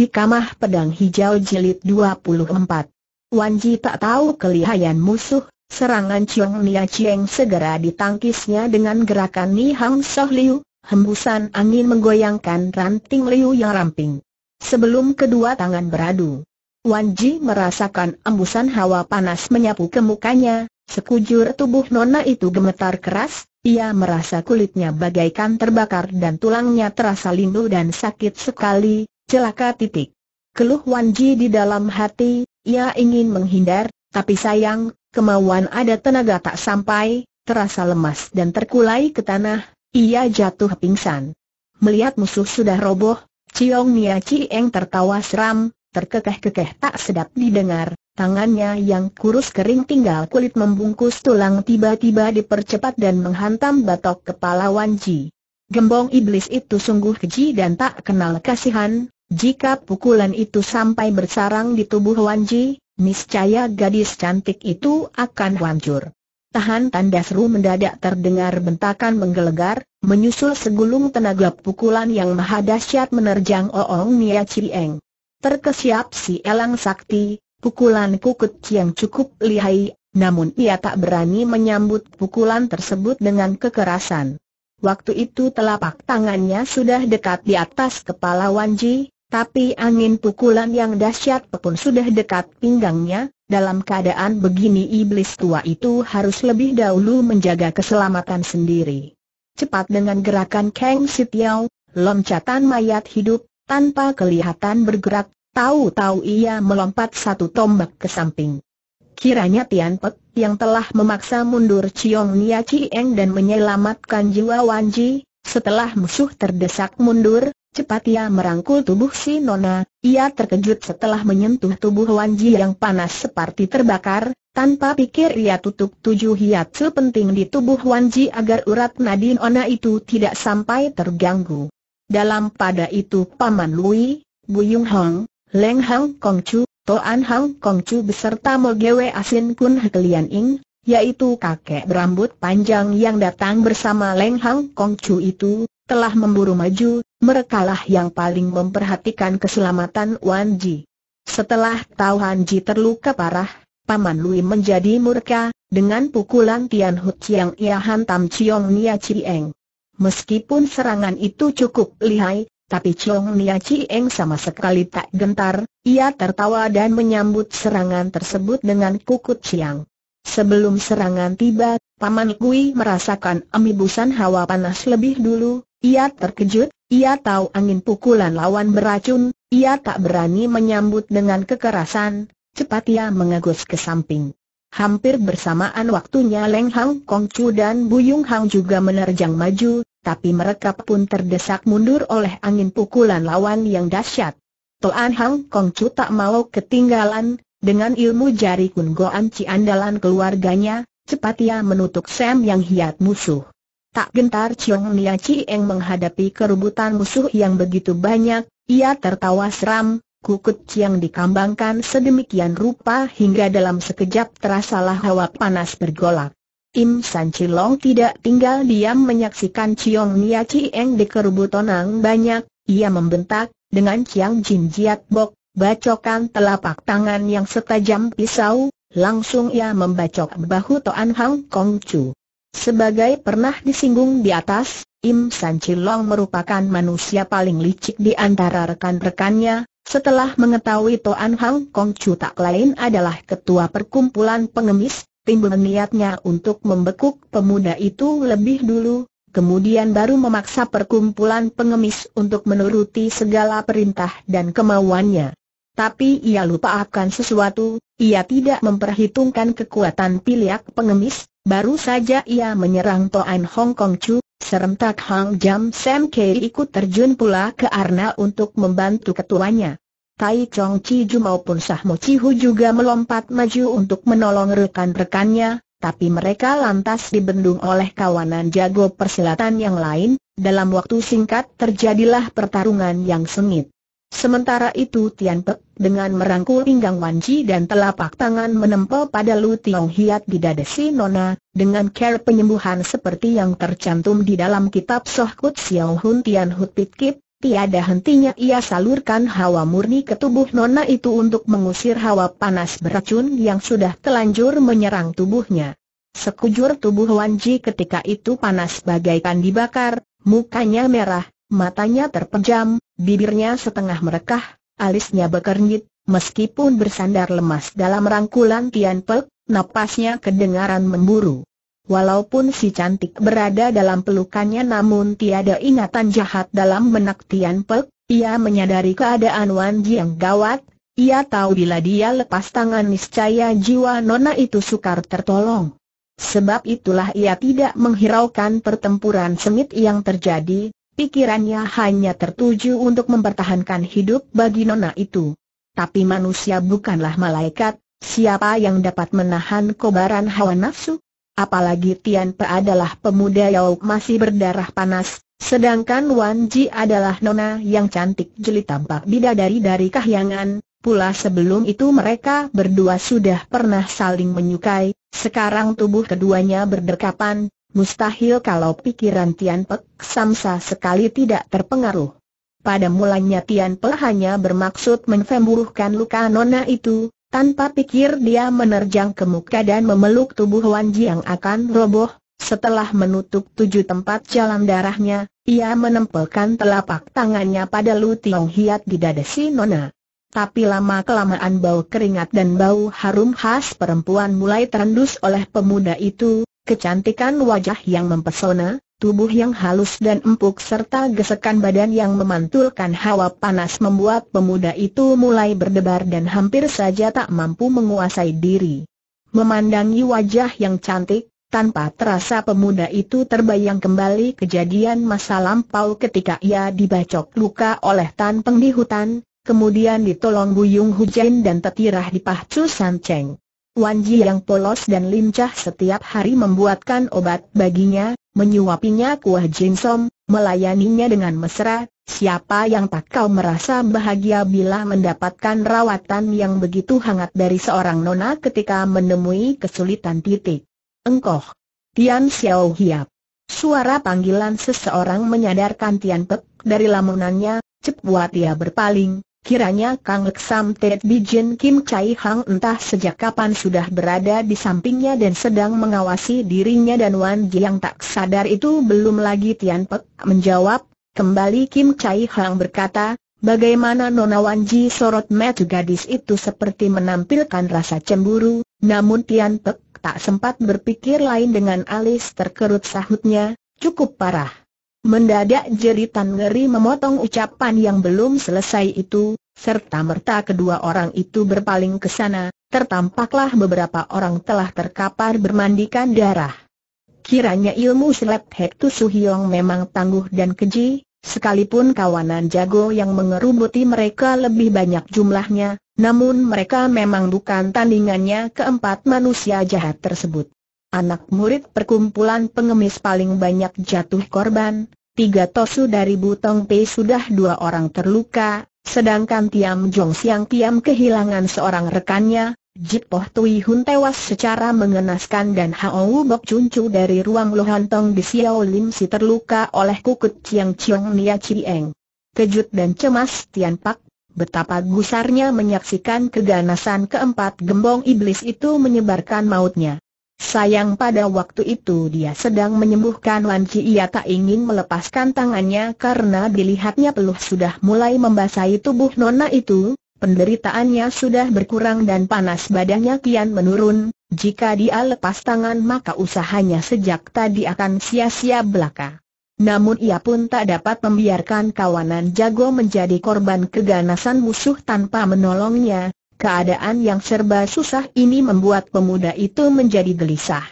Hikamah Pedang Hijau Jilid 24 Wan Ji tak tahu kelihayan musuh, serangan Chiong Nia Chieng segera ditangkisnya dengan gerakan Ni Hang Soh Liu, hembusan angin menggoyangkan ranting Liu yang ramping. Sebelum kedua tangan beradu, Wan Ji merasakan embusan hawa panas menyapu ke mukanya, sekujur tubuh nona itu gemetar keras, ia merasa kulitnya bagaikan terbakar dan tulangnya terasa lindu dan sakit sekali, Celaka titik. Keluh Wan Ji di dalam hati, ia ingin menghindar, tapi sayang, kemauan ada tenaga tak sampai, terasa lemas dan terkulai ke tanah, ia jatuh pingsan. Melihat musuh sudah roboh, Ciong Nia Cieng tertawa seram, terkekeh-kekeh tak sedap didengar, tangannya yang kurus kering tinggal kulit membungkus tulang tiba-tiba dipercepat dan menghantam batok kepala Wan Ji. Gembong iblis itu sungguh keji dan tak kenal kasihan, jika pukulan itu sampai bersarang di tubuh Wan Ji, niscaya gadis cantik itu akan hancur. Tahan tanda seru mendadak terdengar bentakan menggelegar, menyusul segulung tenaga pukulan yang maha dahsyat menerjang Oong Nia Chieng. Terkesiap si Elang Sakti, pukulan kukut yang cukup lihai, namun ia tak berani menyambut pukulan tersebut dengan kekerasan. Waktu itu telapak tangannya sudah dekat di atas kepala Wanji, tapi angin pukulan yang dahsyat pun sudah dekat pinggangnya, dalam keadaan begini iblis tua itu harus lebih dahulu menjaga keselamatan sendiri. Cepat dengan gerakan Kang Sitiao, lompatan mayat hidup, tanpa kelihatan bergerak, tahu-tahu ia melompat satu tombak ke samping. Kiranya Tian Pek yang telah memaksa mundur Chiong Nia Eng dan menyelamatkan jiwa Wan Ji, setelah musuh terdesak mundur, Cepat ia merangkul tubuh si Nona, ia terkejut setelah menyentuh tubuh Wan Ji yang panas seperti terbakar, tanpa pikir ia tutup tujuh hiat sepenting di tubuh Wan Ji agar urat nadi Nona itu tidak sampai terganggu. Dalam pada itu Paman Lui, Bu Buyung Hong, Leng Hang Kong Chu, Toan Hang Kong Chu beserta Mogewe Asin Kun Hekelian Ing, yaitu kakek berambut panjang yang datang bersama Leng Hang Kong Chu itu, telah memburu maju, merekalah yang paling memperhatikan keselamatan Wan Ji. Setelah tahu Han Ji terluka parah, Paman Lui menjadi murka, dengan pukulan Tian Hu Chiang ia hantam Chiong Nia Chieng. Meskipun serangan itu cukup lihai, tapi Chiong Nia Chieng sama sekali tak gentar, ia tertawa dan menyambut serangan tersebut dengan kukut siang. Sebelum serangan tiba, Paman Lui merasakan amibusan hawa panas lebih dulu, ia terkejut, ia tahu angin pukulan lawan beracun, ia tak berani menyambut dengan kekerasan, cepat ia mengegus ke samping. Hampir bersamaan waktunya Leng Hang Kong Chu dan Buyung Hang juga menerjang maju, tapi mereka pun terdesak mundur oleh angin pukulan lawan yang dahsyat. Toan Hang Kong Chu tak mau ketinggalan, dengan ilmu jari kun goan ci andalan keluarganya, cepat ia menutup Sam yang hiat musuh. Tak gentar Chiong Nia Chieng menghadapi keributan musuh yang begitu banyak, ia tertawa seram, kukut Chiang dikambangkan sedemikian rupa hingga dalam sekejap terasalah hawa panas bergolak. Im San Chilong tidak tinggal diam menyaksikan Chiong Nia Chieng dikerubut banyak, ia membentak, dengan Chiang Jin Jiat Bok, bacokan telapak tangan yang setajam pisau, langsung ia membacok bahu Toan Hang Kong Chu. Sebagai pernah disinggung di atas, Im San Chilong merupakan manusia paling licik di antara rekan-rekannya, setelah mengetahui Toan Hang Kong Chu tak lain adalah ketua perkumpulan pengemis, timbul niatnya untuk membekuk pemuda itu lebih dulu, kemudian baru memaksa perkumpulan pengemis untuk menuruti segala perintah dan kemauannya. Tapi ia lupa akan sesuatu, ia tidak memperhitungkan kekuatan piliak pengemis, Baru saja ia menyerang Toan Hong Kong Chu, serentak Hang Jam Sam Kei ikut terjun pula ke Arna untuk membantu ketuanya. Tai Chong Chi Ju maupun Sah Mo Chi Hu juga melompat maju untuk menolong rekan-rekannya, tapi mereka lantas dibendung oleh kawanan jago persilatan yang lain, dalam waktu singkat terjadilah pertarungan yang sengit. Sementara itu Tian Pek dengan merangkul pinggang Wan Ji dan telapak tangan menempel pada Lu Tiong Hiat di dada si Nona, dengan care penyembuhan seperti yang tercantum di dalam kitab Soh Kut Xiao Hun Tian Hut Pit Kip, tiada hentinya ia salurkan hawa murni ke tubuh Nona itu untuk mengusir hawa panas beracun yang sudah telanjur menyerang tubuhnya. Sekujur tubuh Wan Ji ketika itu panas bagaikan dibakar, mukanya merah, matanya terpejam, bibirnya setengah merekah, alisnya berkernyit, meskipun bersandar lemas dalam rangkulan Tian Pek, napasnya kedengaran memburu. Walaupun si cantik berada dalam pelukannya namun tiada ingatan jahat dalam menak Tian Pek, ia menyadari keadaan Wan yang gawat, ia tahu bila dia lepas tangan niscaya jiwa nona itu sukar tertolong. Sebab itulah ia tidak menghiraukan pertempuran sengit yang terjadi, Pikirannya hanya tertuju untuk mempertahankan hidup bagi nona itu. Tapi manusia bukanlah malaikat, siapa yang dapat menahan kobaran hawa nafsu? Apalagi Tian Pe adalah pemuda yang masih berdarah panas, sedangkan Wan Ji adalah nona yang cantik jeli tampak bidadari dari kahyangan. Pula sebelum itu mereka berdua sudah pernah saling menyukai, sekarang tubuh keduanya berdekapan, Mustahil kalau pikiran Tian Pek Samsa sekali tidak terpengaruh. Pada mulanya Tian Pek hanya bermaksud menfemburuhkan luka nona itu, tanpa pikir dia menerjang ke muka dan memeluk tubuh Wan Ji yang akan roboh. Setelah menutup tujuh tempat jalan darahnya, ia menempelkan telapak tangannya pada Lu Tiong Hiat di dada si nona. Tapi lama-kelamaan bau keringat dan bau harum khas perempuan mulai terendus oleh pemuda itu, kecantikan wajah yang mempesona, tubuh yang halus dan empuk serta gesekan badan yang memantulkan hawa panas membuat pemuda itu mulai berdebar dan hampir saja tak mampu menguasai diri. Memandangi wajah yang cantik, tanpa terasa pemuda itu terbayang kembali kejadian masa lampau ketika ia dibacok luka oleh Tan Peng di hutan, kemudian ditolong Buyung Hujan dan tetirah di San Cheng. Wan Ji yang polos dan lincah setiap hari membuatkan obat baginya, menyuapinya kuah jinsom, melayaninya dengan mesra, siapa yang tak kau merasa bahagia bila mendapatkan rawatan yang begitu hangat dari seorang nona ketika menemui kesulitan titik. Engkoh. Tian Xiao Hiap. Suara panggilan seseorang menyadarkan Tian Pek dari lamunannya, cepat ia berpaling, Kiranya Kang Leksam Ted Bijin Kim Chai Hang entah sejak kapan sudah berada di sampingnya dan sedang mengawasi dirinya dan Wan Ji yang tak sadar itu belum lagi Tian Pek menjawab, kembali Kim Chai Hang berkata, bagaimana Nona Wan Ji sorot mata gadis itu seperti menampilkan rasa cemburu, namun Tian Pek tak sempat berpikir lain dengan alis terkerut sahutnya, cukup parah. Mendadak jeritan ngeri memotong ucapan yang belum selesai itu, serta merta kedua orang itu berpaling ke sana, tertampaklah beberapa orang telah terkapar bermandikan darah. Kiranya ilmu silat Hektu Suhyong memang tangguh dan keji, Sekalipun kawanan jago yang mengerubuti mereka lebih banyak jumlahnya, namun mereka memang bukan tandingannya keempat manusia jahat tersebut anak murid perkumpulan pengemis paling banyak jatuh korban, tiga tosu dari Butong Pei sudah dua orang terluka, sedangkan Tiam Jong Siang Tiam kehilangan seorang rekannya, Jipoh Tui Hun tewas secara mengenaskan dan Hao Bok Chun Chu dari ruang Tong di Xiao Lim Si terluka oleh kukut Chiang Chiang Nia Eng. Kejut dan cemas Tian Pak Betapa gusarnya menyaksikan keganasan keempat gembong iblis itu menyebarkan mautnya. Sayang pada waktu itu dia sedang menyembuhkan Wan ia tak ingin melepaskan tangannya karena dilihatnya peluh sudah mulai membasahi tubuh nona itu, penderitaannya sudah berkurang dan panas badannya kian menurun, jika dia lepas tangan maka usahanya sejak tadi akan sia-sia belaka. Namun ia pun tak dapat membiarkan kawanan jago menjadi korban keganasan musuh tanpa menolongnya, Keadaan yang serba susah ini membuat pemuda itu menjadi gelisah.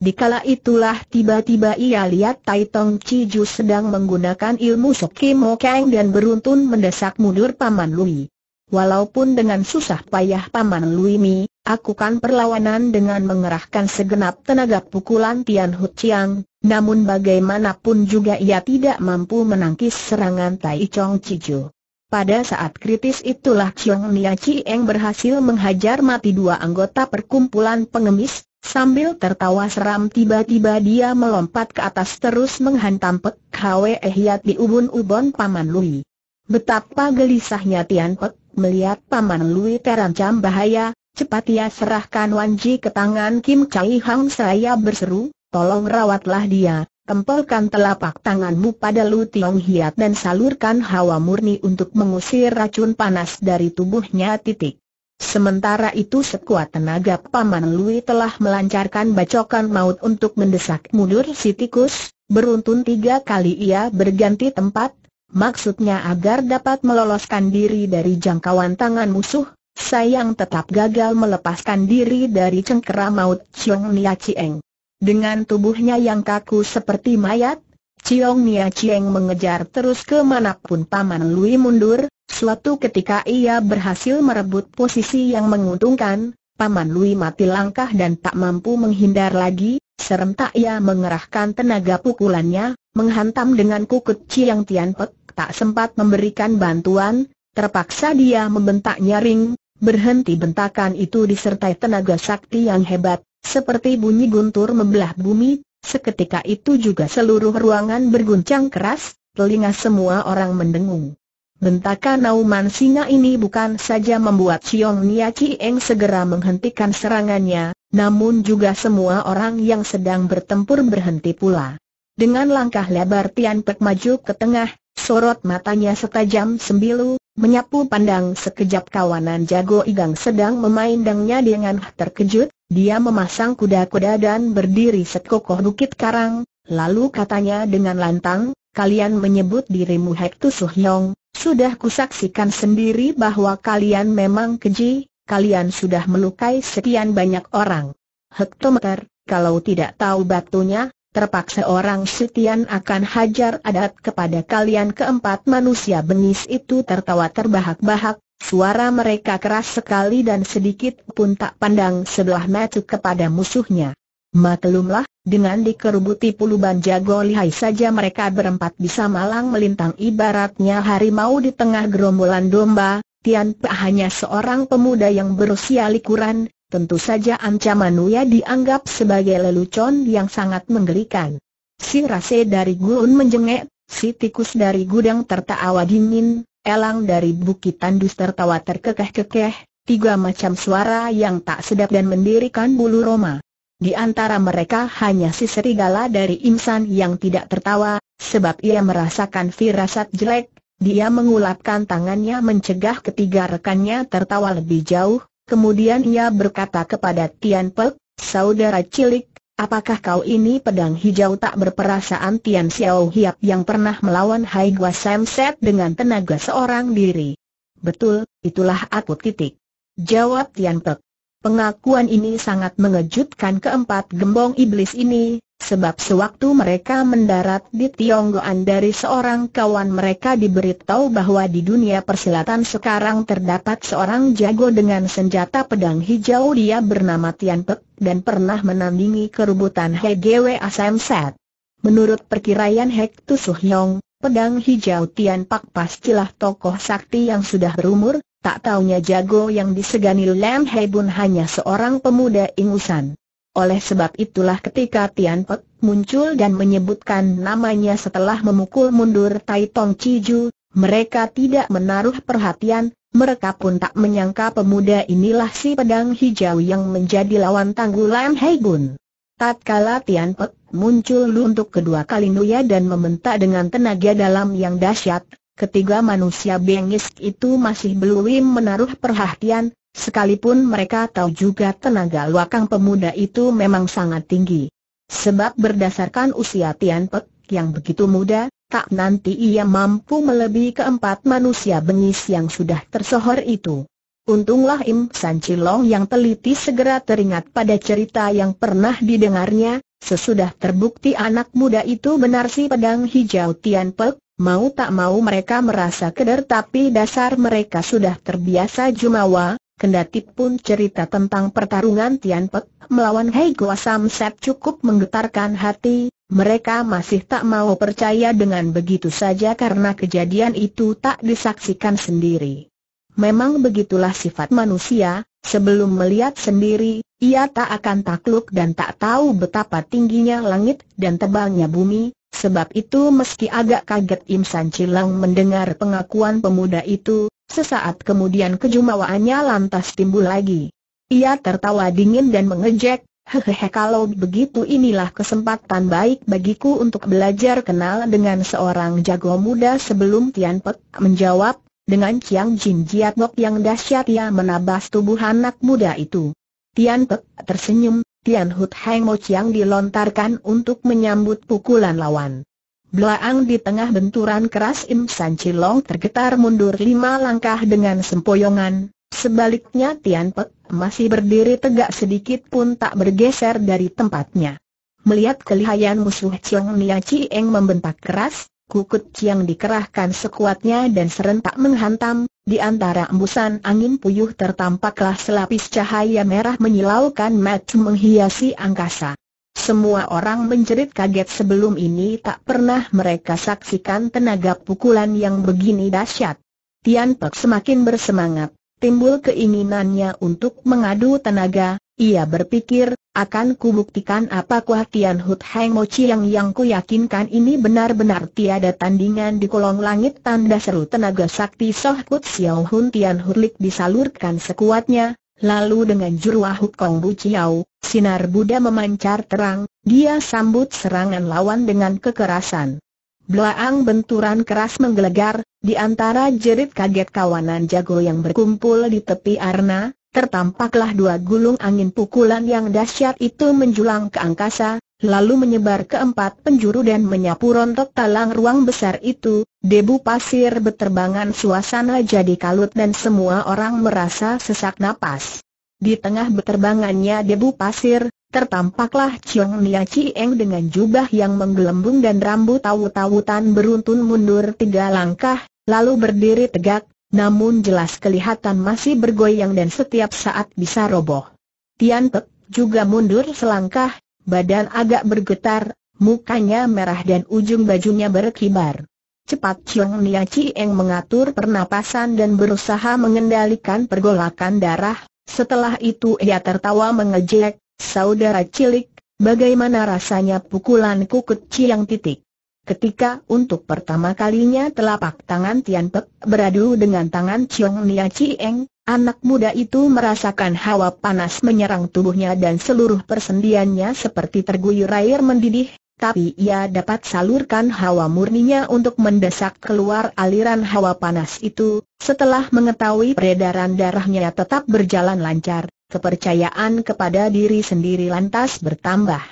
Dikala itulah tiba-tiba ia lihat Tai Tong Chi Ju sedang menggunakan ilmu Sokimo Kang dan beruntun mendesak mundur Paman Lui. Walaupun dengan susah payah Paman Lui Mi, kan perlawanan dengan mengerahkan segenap tenaga pukulan Tian Hu Chiang, namun bagaimanapun juga ia tidak mampu menangkis serangan Tai Tong Chi Ju. Pada saat kritis itulah Chiong Nia Chieng berhasil menghajar mati dua anggota perkumpulan pengemis, sambil tertawa seram tiba-tiba dia melompat ke atas terus menghantam Pek Hwe Hiat di ubun-ubun Paman Lui. Betapa gelisahnya Tian Pek melihat Paman Lui terancam bahaya, cepat ia serahkan Wan Ji ke tangan Kim Chai Hang seraya berseru, tolong rawatlah dia, Tempelkan telapak tanganmu pada Lu Tiong Hiat dan salurkan hawa murni untuk mengusir racun panas dari tubuhnya titik. Sementara itu sekuat tenaga Paman Lui telah melancarkan bacokan maut untuk mendesak mundur si tikus, beruntun tiga kali ia berganti tempat, maksudnya agar dapat meloloskan diri dari jangkauan tangan musuh, sayang tetap gagal melepaskan diri dari cengkera maut Chiong Nia Chieng. Dengan tubuhnya yang kaku seperti mayat, Ciong Nia Chieng mengejar terus kemanapun Paman Lui mundur, suatu ketika ia berhasil merebut posisi yang menguntungkan, Paman Lui mati langkah dan tak mampu menghindar lagi, serentak ia mengerahkan tenaga pukulannya, menghantam dengan kukut Chiang Tian Pek, tak sempat memberikan bantuan, terpaksa dia membentak nyaring, berhenti bentakan itu disertai tenaga sakti yang hebat, seperti bunyi guntur membelah bumi, seketika itu juga seluruh ruangan berguncang keras, telinga semua orang mendengung. Bentakan nauman singa ini bukan saja membuat Siong Nia Chieng segera menghentikan serangannya, namun juga semua orang yang sedang bertempur berhenti pula. Dengan langkah lebar Tian Pek maju ke tengah, sorot matanya setajam sembilu, menyapu pandang sekejap kawanan jago igang sedang memandangnya dengan terkejut, dia memasang kuda-kuda dan berdiri sekokoh bukit karang, lalu katanya dengan lantang, kalian menyebut dirimu Hektu Yong. sudah kusaksikan sendiri bahwa kalian memang keji, kalian sudah melukai sekian banyak orang. Hektometer, kalau tidak tahu batunya, terpaksa orang setian akan hajar adat kepada kalian keempat manusia bengis itu tertawa terbahak-bahak, Suara mereka keras sekali dan sedikit pun tak pandang sebelah mata kepada musuhnya. Maklumlah, dengan dikerubuti puluhan jago lihai saja mereka berempat bisa malang melintang ibaratnya harimau di tengah gerombolan domba, Tian Pe hanya seorang pemuda yang berusia likuran, tentu saja ancaman Nuya dianggap sebagai lelucon yang sangat menggelikan. Si rase dari Gun menjengek, si tikus dari gudang tertawa dingin, Elang dari Bukit Tandus tertawa terkekeh-kekeh, tiga macam suara yang tak sedap dan mendirikan bulu roma. Di antara mereka hanya si serigala dari Imsan yang tidak tertawa, sebab ia merasakan firasat jelek, dia mengulapkan tangannya mencegah ketiga rekannya tertawa lebih jauh, kemudian ia berkata kepada Tian Pek, saudara cilik, Apakah kau ini pedang hijau tak berperasaan Tian Xiao Hiap yang pernah melawan Hai Gua Sam Set dengan tenaga seorang diri? Betul, itulah aku titik. Jawab Tian Pek. Pengakuan ini sangat mengejutkan keempat gembong iblis ini, sebab sewaktu mereka mendarat di Tionggoan dari seorang kawan mereka diberitahu bahwa di dunia persilatan sekarang terdapat seorang jago dengan senjata pedang hijau dia bernama Tian Pek dan pernah menandingi kerubutan HGW Asamsat. Menurut perkiraan Hek Tusuh Yong, pedang hijau Tian Pak pastilah tokoh sakti yang sudah berumur, Tak taunya jago yang disegani Lam Hei Bun hanya seorang pemuda ingusan. Oleh sebab itulah ketika Tian Pek muncul dan menyebutkan namanya setelah memukul mundur Tai Tong Ciju, mereka tidak menaruh perhatian, mereka pun tak menyangka pemuda inilah si pedang hijau yang menjadi lawan tangguh Lam Hei Bun. Tatkala Tian Pek muncul untuk kedua kali Nuya dan membentak dengan tenaga dalam yang dahsyat, Ketiga manusia bengis itu masih belum menaruh perhatian, sekalipun mereka tahu juga tenaga luakang pemuda itu memang sangat tinggi. Sebab berdasarkan usia Tian Pek yang begitu muda, tak nanti ia mampu melebihi keempat manusia bengis yang sudah tersohor itu. Untunglah Im San Chilong yang teliti segera teringat pada cerita yang pernah didengarnya, sesudah terbukti anak muda itu benar si pedang hijau Tian Pek, Mau tak mau mereka merasa keder tapi dasar mereka sudah terbiasa jumawa, kendati pun cerita tentang pertarungan Tian Pek melawan Hei Goa Sam cukup menggetarkan hati, mereka masih tak mau percaya dengan begitu saja karena kejadian itu tak disaksikan sendiri. Memang begitulah sifat manusia, sebelum melihat sendiri, ia tak akan takluk dan tak tahu betapa tingginya langit dan tebalnya bumi, Sebab itu meski agak kaget Im San Cilang mendengar pengakuan pemuda itu, sesaat kemudian kejumawaannya lantas timbul lagi. Ia tertawa dingin dan mengejek, hehehe kalau begitu inilah kesempatan baik bagiku untuk belajar kenal dengan seorang jago muda sebelum Tian Pek menjawab, dengan Chiang Jin Jiat yang dahsyat ia menabas tubuh anak muda itu. Tian Pek tersenyum, Tian Hut Heng Mo Chiang dilontarkan untuk menyambut pukulan lawan. Belaang di tengah benturan keras Im San Chilong tergetar mundur lima langkah dengan sempoyongan, sebaliknya Tian Pek masih berdiri tegak sedikit pun tak bergeser dari tempatnya. Melihat kelihayan musuh Chiang Nia Chi Eng membentak keras, Kukut yang dikerahkan sekuatnya dan serentak menghantam, di antara embusan angin puyuh tertampaklah selapis cahaya merah menyilaukan mata menghiasi angkasa. Semua orang menjerit kaget sebelum ini tak pernah mereka saksikan tenaga pukulan yang begini dahsyat. Tian Pek semakin bersemangat, timbul keinginannya untuk mengadu tenaga, ia berpikir, akan kubuktikan apakah Tian Hut Heng Mo Chiang yang kuyakinkan ini benar-benar tiada tandingan di kolong langit tanda seru tenaga sakti Soh Kut Xiao Hun Tian Hurlik disalurkan sekuatnya, lalu dengan jurwah Kong Bu Chiao, sinar Buddha memancar terang, dia sambut serangan lawan dengan kekerasan. Belaang benturan keras menggelegar, di antara jerit kaget kawanan jago yang berkumpul di tepi arna, tertampaklah dua gulung angin pukulan yang dahsyat itu menjulang ke angkasa, lalu menyebar ke empat penjuru dan menyapu rontok talang ruang besar itu, debu pasir beterbangan suasana jadi kalut dan semua orang merasa sesak napas. Di tengah beterbangannya debu pasir, Tertampaklah Chiang Nia Chieng dengan jubah yang menggelembung dan rambut tawu-tawutan beruntun mundur tiga langkah, lalu berdiri tegak, namun jelas kelihatan masih bergoyang dan setiap saat bisa roboh. Tian Pek juga mundur selangkah, badan agak bergetar, mukanya merah dan ujung bajunya berkibar. Cepat Chong Nia Chieng mengatur pernapasan dan berusaha mengendalikan pergolakan darah, setelah itu ia tertawa mengejek, saudara cilik, bagaimana rasanya pukulanku kecil yang titik. Ketika untuk pertama kalinya telapak tangan Tian Pek beradu dengan tangan Chiong Nia Chieng, anak muda itu merasakan hawa panas menyerang tubuhnya dan seluruh persendiannya seperti terguyur air mendidih, tapi ia dapat salurkan hawa murninya untuk mendesak keluar aliran hawa panas itu, setelah mengetahui peredaran darahnya tetap berjalan lancar, kepercayaan kepada diri sendiri lantas bertambah.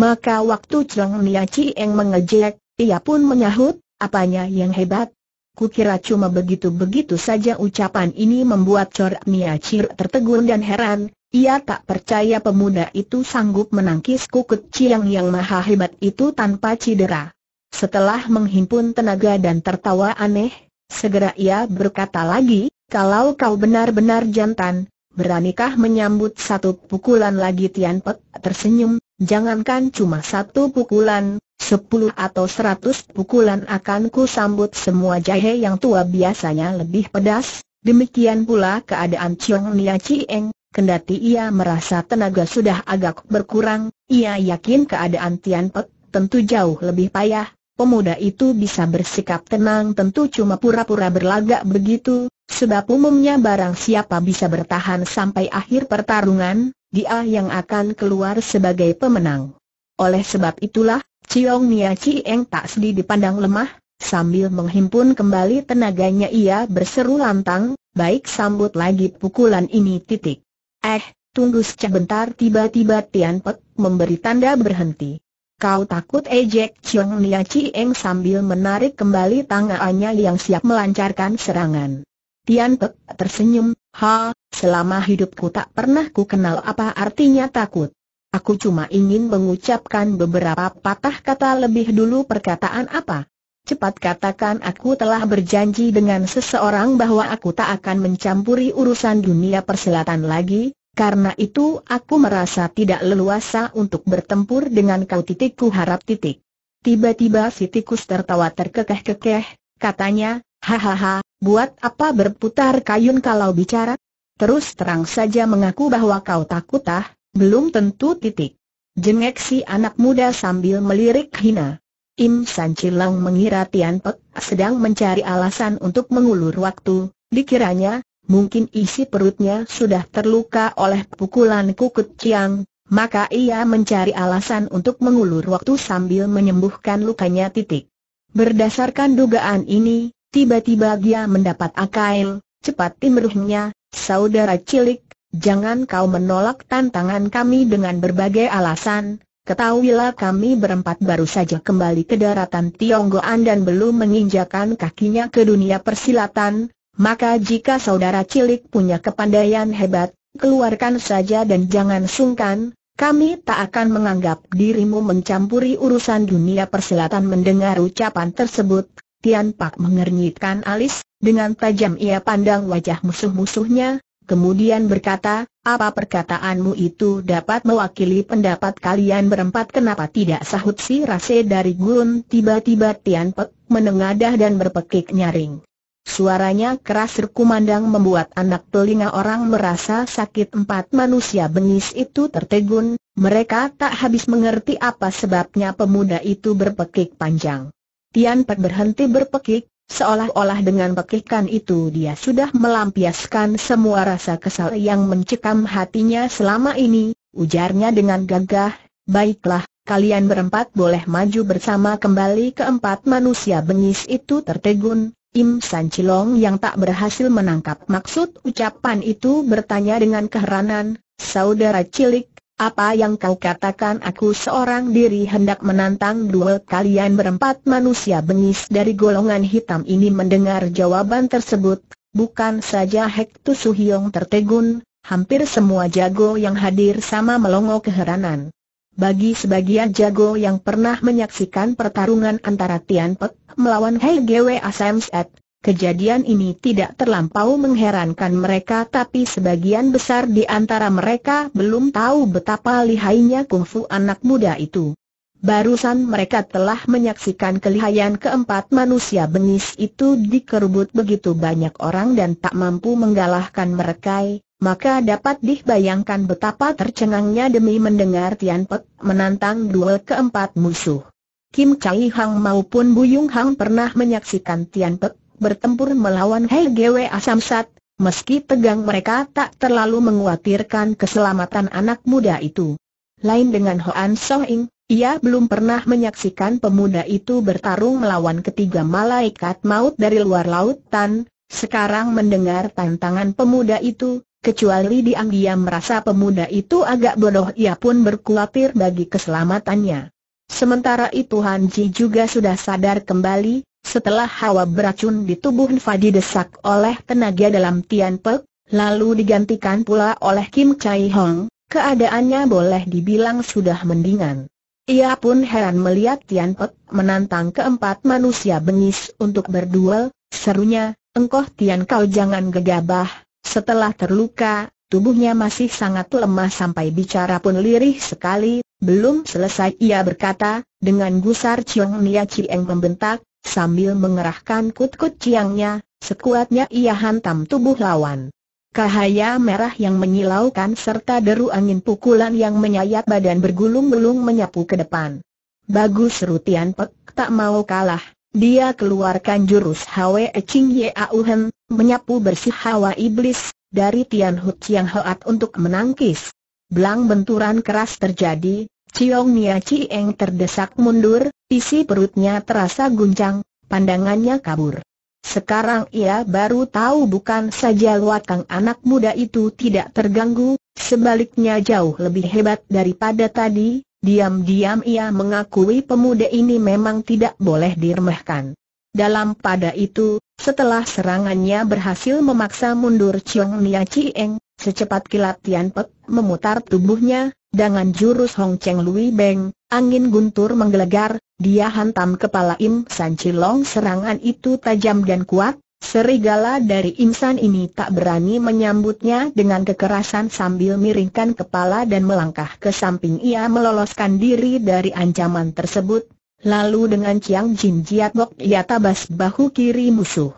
Maka waktu Chong Nia Chieng mengejek, ia pun menyahut, apanya yang hebat? Kukira cuma begitu-begitu saja ucapan ini membuat Chor Nia Chir tertegun dan heran, ia tak percaya pemuda itu sanggup menangkis kukut Ciang yang maha hebat itu tanpa cedera. Setelah menghimpun tenaga dan tertawa aneh, segera ia berkata lagi, kalau kau benar-benar jantan, beranikah menyambut satu pukulan lagi Tian Pek tersenyum, jangankan cuma satu pukulan, Sepuluh atau seratus pukulan akan ku sambut semua jahe yang tua biasanya lebih pedas, demikian pula keadaan Chiong Nia Chieng, kendati ia merasa tenaga sudah agak berkurang, ia yakin keadaan Tian Pek tentu jauh lebih payah, pemuda itu bisa bersikap tenang tentu cuma pura-pura berlagak begitu, sebab umumnya barang siapa bisa bertahan sampai akhir pertarungan, dia yang akan keluar sebagai pemenang. Oleh sebab itulah, Ciong Nia Cieng tak sedih dipandang lemah, sambil menghimpun kembali tenaganya ia berseru lantang, baik sambut lagi pukulan ini titik. Eh, tunggu sebentar tiba-tiba Tian Pek memberi tanda berhenti. Kau takut ejek Ciong Nia Cieng sambil menarik kembali tangannya yang siap melancarkan serangan. Tian Pek tersenyum, ha, selama hidupku tak pernah ku kenal apa artinya takut. Aku cuma ingin mengucapkan beberapa patah kata lebih dulu perkataan apa. Cepat katakan aku telah berjanji dengan seseorang bahwa aku tak akan mencampuri urusan dunia perselatan lagi, karena itu aku merasa tidak leluasa untuk bertempur dengan kau titikku harap titik. Tiba-tiba si tikus tertawa terkekeh-kekeh, katanya, hahaha, buat apa berputar kayun kalau bicara? Terus terang saja mengaku bahwa kau takut ah. Belum tentu titik. Jengek si anak muda sambil melirik hina. Im San Cilang mengira Tian Pek sedang mencari alasan untuk mengulur waktu, dikiranya, mungkin isi perutnya sudah terluka oleh pukulan kukut Ciang, maka ia mencari alasan untuk mengulur waktu sambil menyembuhkan lukanya titik. Berdasarkan dugaan ini, tiba-tiba dia mendapat akail, cepat timruhnya, saudara cilik Jangan kau menolak tantangan kami dengan berbagai alasan, ketahuilah kami berempat baru saja kembali ke daratan Tionggoan dan belum menginjakan kakinya ke dunia persilatan, maka jika saudara cilik punya kepandaian hebat, keluarkan saja dan jangan sungkan, kami tak akan menganggap dirimu mencampuri urusan dunia persilatan mendengar ucapan tersebut, Tian Pak mengernyitkan alis, dengan tajam ia pandang wajah musuh-musuhnya, kemudian berkata, apa perkataanmu itu dapat mewakili pendapat kalian berempat kenapa tidak sahut si rase dari gurun tiba-tiba Tian Pek menengadah dan berpekik nyaring. Suaranya keras rekumandang membuat anak telinga orang merasa sakit empat manusia bengis itu tertegun, mereka tak habis mengerti apa sebabnya pemuda itu berpekik panjang. Tian Pek berhenti berpekik, Seolah-olah dengan pekikan itu dia sudah melampiaskan semua rasa kesal yang mencekam hatinya selama ini, ujarnya dengan gagah, baiklah, kalian berempat boleh maju bersama kembali keempat manusia bengis itu tertegun. Im San Cilong yang tak berhasil menangkap maksud ucapan itu bertanya dengan keheranan, saudara cilik, apa yang kau katakan aku seorang diri hendak menantang duel kalian berempat manusia bengis dari golongan hitam ini mendengar jawaban tersebut, bukan saja Hek Tu Suhyong tertegun, hampir semua jago yang hadir sama melongo keheranan. Bagi sebagian jago yang pernah menyaksikan pertarungan antara Tian Pek melawan Hei Gwe Asamset, Kejadian ini tidak terlampau mengherankan mereka tapi sebagian besar di antara mereka belum tahu betapa lihainya kungfu anak muda itu. Barusan mereka telah menyaksikan kelihayan keempat manusia bengis itu dikerubut begitu banyak orang dan tak mampu menggalahkan mereka, maka dapat dibayangkan betapa tercengangnya demi mendengar Tian Pek menantang duel keempat musuh. Kim Chai Hang maupun Bu Buyung Hang pernah menyaksikan Tian Pek bertempur melawan HGW Asamsat, meski tegang mereka tak terlalu menguatirkan keselamatan anak muda itu. Lain dengan Hoan Soing, ia belum pernah menyaksikan pemuda itu bertarung melawan ketiga malaikat maut dari luar lautan, sekarang mendengar tantangan pemuda itu, kecuali diam-diam merasa pemuda itu agak bodoh ia pun berkhawatir bagi keselamatannya. Sementara itu Han Ji juga sudah sadar kembali, setelah hawa beracun di tubuh Fadi desak oleh tenaga dalam Tian Pek, lalu digantikan pula oleh Kim Chai Hong, keadaannya boleh dibilang sudah mendingan. Ia pun heran melihat Tian Pek menantang keempat manusia bengis untuk berduel, serunya, engkau Tian kau jangan gegabah, setelah terluka, tubuhnya masih sangat lemah sampai bicara pun lirih sekali, belum selesai ia berkata, dengan gusar Chiong Nia Chieng membentak, Sambil mengerahkan kut-kut ciangnya, sekuatnya ia hantam tubuh lawan. Cahaya merah yang menyilaukan serta deru angin pukulan yang menyayat badan bergulung-gulung menyapu ke depan. Bagus Rutian Pek tak mau kalah. Dia keluarkan jurus Hwe Ching Au Hen, menyapu bersih hawa iblis, dari Tian Hu Chiang Hoat untuk menangkis. Belang benturan keras terjadi, Ciong Nia Cieng terdesak mundur, isi perutnya terasa guncang, pandangannya kabur. Sekarang ia baru tahu bukan saja Wakang anak muda itu tidak terganggu, sebaliknya jauh lebih hebat daripada tadi, diam-diam ia mengakui pemuda ini memang tidak boleh diremehkan. Dalam pada itu, setelah serangannya berhasil memaksa mundur Ciong Nia Chieng, secepat kilat Tian Pek memutar tubuhnya, dengan jurus Hong Cheng Lui Beng, angin guntur menggelegar, dia hantam kepala Im San Chilong serangan itu tajam dan kuat, serigala dari Im San ini tak berani menyambutnya dengan kekerasan sambil miringkan kepala dan melangkah ke samping ia meloloskan diri dari ancaman tersebut, lalu dengan Chiang Jin Jiat Bok ia tabas bahu kiri musuh.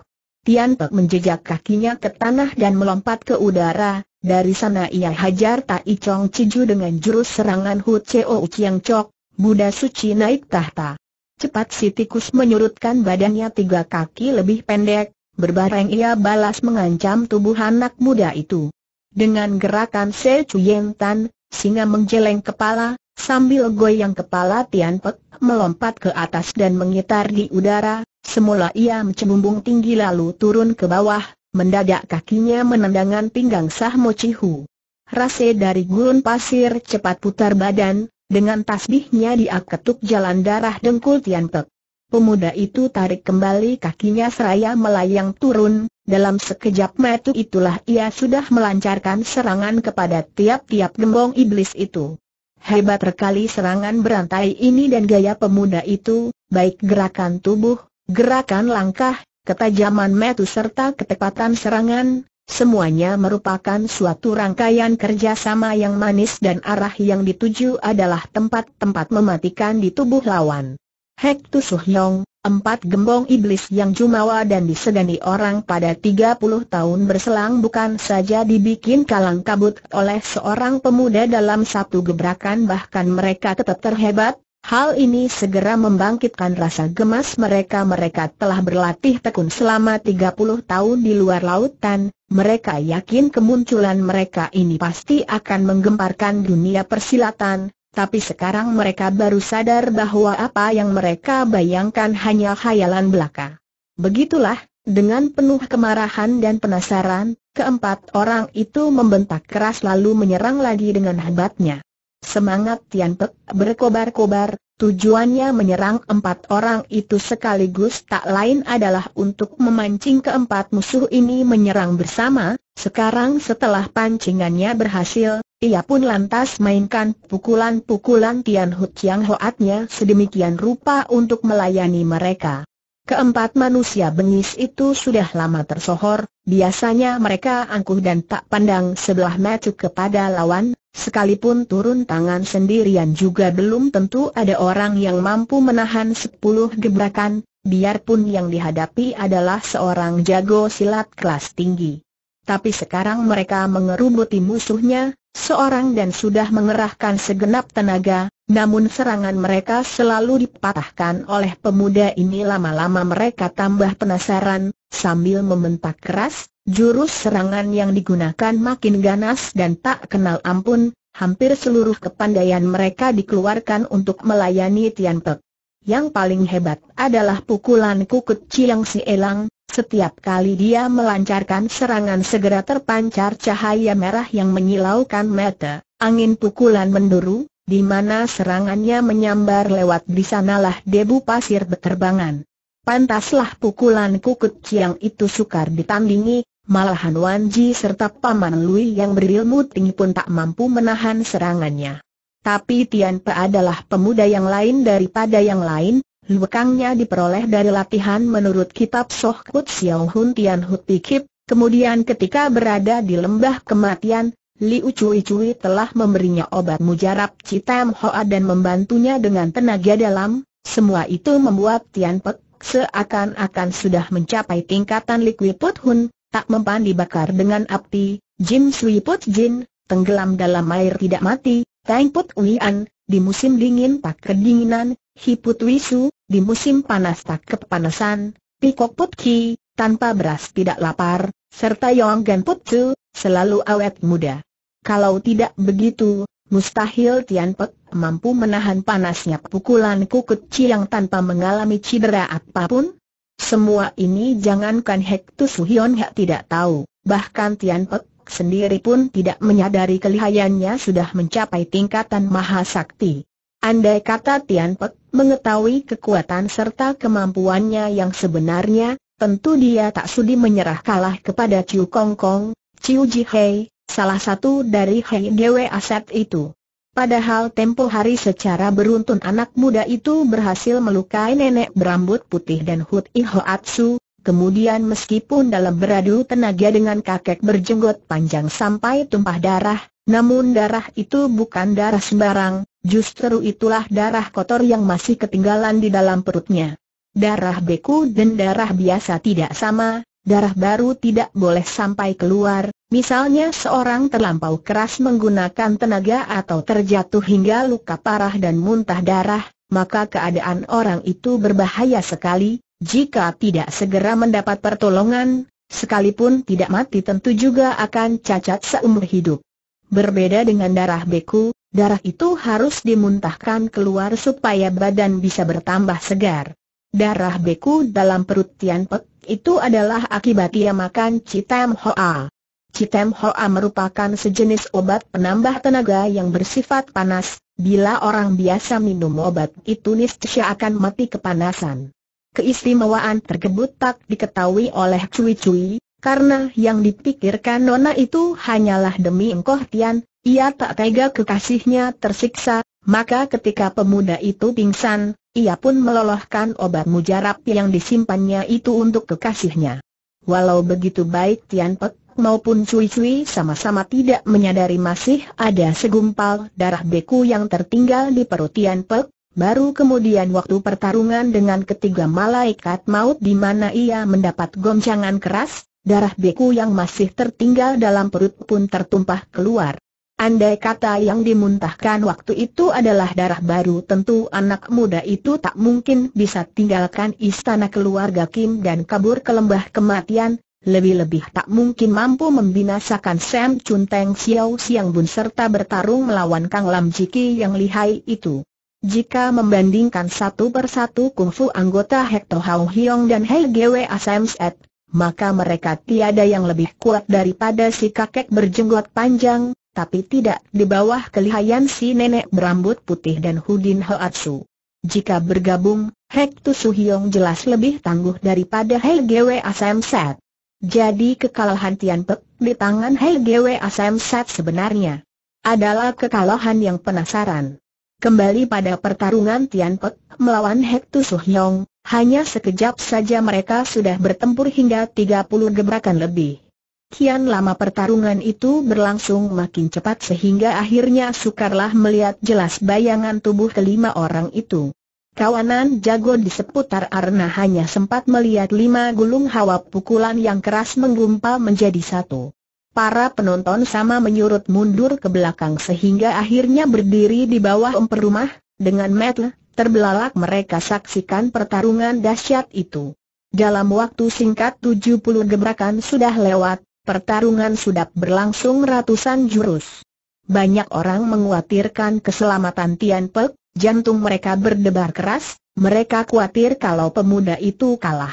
Tian Pek menjejak kakinya ke tanah dan melompat ke udara, dari sana ia hajar Tai Chong Ciju dengan jurus serangan Hu Cheo Uciang Chok, Buddha Suci naik tahta. Cepat si tikus menyurutkan badannya tiga kaki lebih pendek, berbareng ia balas mengancam tubuh anak muda itu. Dengan gerakan Se Chuyen Tan, singa menjeleng kepala, sambil goyang kepala Tian Pek melompat ke atas dan mengitar di udara, semula ia mencembung tinggi lalu turun ke bawah, Mendadak kakinya menendangan pinggang Sah Mochihu. Rase dari gurun pasir cepat putar badan, dengan tasbihnya dia ketuk jalan darah dengkul Tian Pek. Pemuda itu tarik kembali kakinya seraya melayang turun, dalam sekejap metu itulah ia sudah melancarkan serangan kepada tiap-tiap gembong iblis itu. Hebat sekali serangan berantai ini dan gaya pemuda itu, baik gerakan tubuh, gerakan langkah, ketajaman metu serta ketepatan serangan, semuanya merupakan suatu rangkaian kerjasama yang manis dan arah yang dituju adalah tempat-tempat mematikan di tubuh lawan. Hek Tu Yong, empat gembong iblis yang jumawa dan disegani orang pada 30 tahun berselang bukan saja dibikin kalang kabut oleh seorang pemuda dalam satu gebrakan bahkan mereka tetap terhebat, Hal ini segera membangkitkan rasa gemas mereka Mereka telah berlatih tekun selama 30 tahun di luar lautan Mereka yakin kemunculan mereka ini pasti akan menggemparkan dunia persilatan Tapi sekarang mereka baru sadar bahwa apa yang mereka bayangkan hanya khayalan belaka Begitulah, dengan penuh kemarahan dan penasaran Keempat orang itu membentak keras lalu menyerang lagi dengan hebatnya Semangat Tian Pek berkobar-kobar, tujuannya menyerang empat orang itu sekaligus tak lain adalah untuk memancing keempat musuh ini menyerang bersama, sekarang setelah pancingannya berhasil, ia pun lantas mainkan pukulan-pukulan Tian Hut yang hoatnya sedemikian rupa untuk melayani mereka. Keempat manusia bengis itu sudah lama tersohor, biasanya mereka angkuh dan tak pandang sebelah mata kepada lawan, Sekalipun turun tangan sendirian juga belum tentu ada orang yang mampu menahan sepuluh gebrakan, biarpun yang dihadapi adalah seorang jago silat kelas tinggi. Tapi sekarang mereka mengerubuti musuhnya, seorang dan sudah mengerahkan segenap tenaga, namun serangan mereka selalu dipatahkan oleh pemuda ini lama-lama mereka tambah penasaran, Sambil mementak keras, jurus serangan yang digunakan makin ganas dan tak kenal ampun, hampir seluruh kepandaian mereka dikeluarkan untuk melayani Tian Pek. Yang paling hebat adalah pukulan kukut yang Si Elang, setiap kali dia melancarkan serangan segera terpancar cahaya merah yang menyilaukan mata, angin pukulan menduru, di mana serangannya menyambar lewat di sanalah debu pasir berterbangan. Pantaslah pukulan kukut Siang itu sukar ditandingi, malahan Wan Ji serta Paman Lui yang berilmu tinggi pun tak mampu menahan serangannya. Tapi Tian Pe adalah pemuda yang lain daripada yang lain, lukangnya diperoleh dari latihan menurut kitab Soh Kut Siau Hun Tian Hut Pikip, kemudian ketika berada di lembah kematian, Liu Cui Cui telah memberinya obat mujarab Citam Hoa dan membantunya dengan tenaga dalam, semua itu membuat Tian Pe seakan-akan sudah mencapai tingkatan Likwi Put Hun, tak mempan dibakar dengan api, Jim Sui Jin, tenggelam dalam air tidak mati, Tang Put Wian, di musim dingin tak kedinginan, Hi Wisu, di musim panas tak kepanasan, Pikok Put Ki, tanpa beras tidak lapar, serta Yong Gan Put Chu, selalu awet muda. Kalau tidak begitu, mustahil Tian Pek mampu menahan panasnya pukulan kukut Ciang tanpa mengalami cedera apapun? Semua ini jangankan Hek Tu Suhion tidak tahu, bahkan Tian Pek sendiri pun tidak menyadari kelihayannya sudah mencapai tingkatan maha sakti. Andai kata Tian Pek mengetahui kekuatan serta kemampuannya yang sebenarnya, tentu dia tak sudi menyerah kalah kepada Ciu Kong Kong, Ciu Ji Hei, salah satu dari Hei Dewe Aset itu. Padahal tempo hari secara beruntun anak muda itu berhasil melukai nenek berambut putih dan Hut Ihoatsu, kemudian meskipun dalam beradu tenaga dengan kakek berjenggot panjang sampai tumpah darah, namun darah itu bukan darah sembarang, justru itulah darah kotor yang masih ketinggalan di dalam perutnya. Darah beku dan darah biasa tidak sama, darah baru tidak boleh sampai keluar, misalnya seorang terlampau keras menggunakan tenaga atau terjatuh hingga luka parah dan muntah darah, maka keadaan orang itu berbahaya sekali, jika tidak segera mendapat pertolongan, sekalipun tidak mati tentu juga akan cacat seumur hidup. Berbeda dengan darah beku, darah itu harus dimuntahkan keluar supaya badan bisa bertambah segar. Darah beku dalam perut Tian Pek itu adalah akibat ia makan Citem Hoa. Citem Hoa merupakan sejenis obat penambah tenaga yang bersifat panas, bila orang biasa minum obat itu niscaya akan mati kepanasan. Keistimewaan tergebut tak diketahui oleh Cui Cui, karena yang dipikirkan Nona itu hanyalah demi Engkoh Tian, ia tak tega kekasihnya tersiksa, maka ketika pemuda itu pingsan, ia pun melolohkan obat mujarab yang disimpannya itu untuk kekasihnya. Walau begitu baik Tian Pek maupun Cui Cui sama-sama tidak menyadari masih ada segumpal darah beku yang tertinggal di perut Tian Pek, baru kemudian waktu pertarungan dengan ketiga malaikat maut di mana ia mendapat goncangan keras, darah beku yang masih tertinggal dalam perut pun tertumpah keluar. Andai kata yang dimuntahkan waktu itu adalah darah baru tentu anak muda itu tak mungkin bisa tinggalkan istana keluarga Kim dan kabur ke lembah kematian, lebih-lebih tak mungkin mampu membinasakan Sam Chun Teng Xiao Siang Bun serta bertarung melawan Kang Lam Jiki yang lihai itu. Jika membandingkan satu persatu kungfu anggota Hector Hau Hiong dan Hei Gwe Asam Set, maka mereka tiada yang lebih kuat daripada si kakek berjenggot panjang, tapi tidak di bawah kelihayan si nenek berambut putih dan Hudin Hoatsu. Jika bergabung, Hek Tu Suhyong jelas lebih tangguh daripada Hei Gwe Set. Jadi kekalahan Tian Pek di tangan Hei Gwe Set sebenarnya adalah kekalahan yang penasaran. Kembali pada pertarungan Tian Pek melawan Hek Tu Suhyong, hanya sekejap saja mereka sudah bertempur hingga 30 gebrakan lebih. Kian lama pertarungan itu berlangsung makin cepat sehingga akhirnya sukarlah melihat jelas bayangan tubuh kelima orang itu. Kawanan jago di seputar arena hanya sempat melihat lima gulung hawa pukulan yang keras menggumpal menjadi satu. Para penonton sama menyurut mundur ke belakang sehingga akhirnya berdiri di bawah emper rumah, dengan metel, terbelalak mereka saksikan pertarungan dahsyat itu. Dalam waktu singkat tujuh puluh gebrakan sudah lewat, Pertarungan sudah berlangsung ratusan jurus. Banyak orang menguatirkan keselamatan Tian Pek, jantung mereka berdebar keras, mereka khawatir kalau pemuda itu kalah.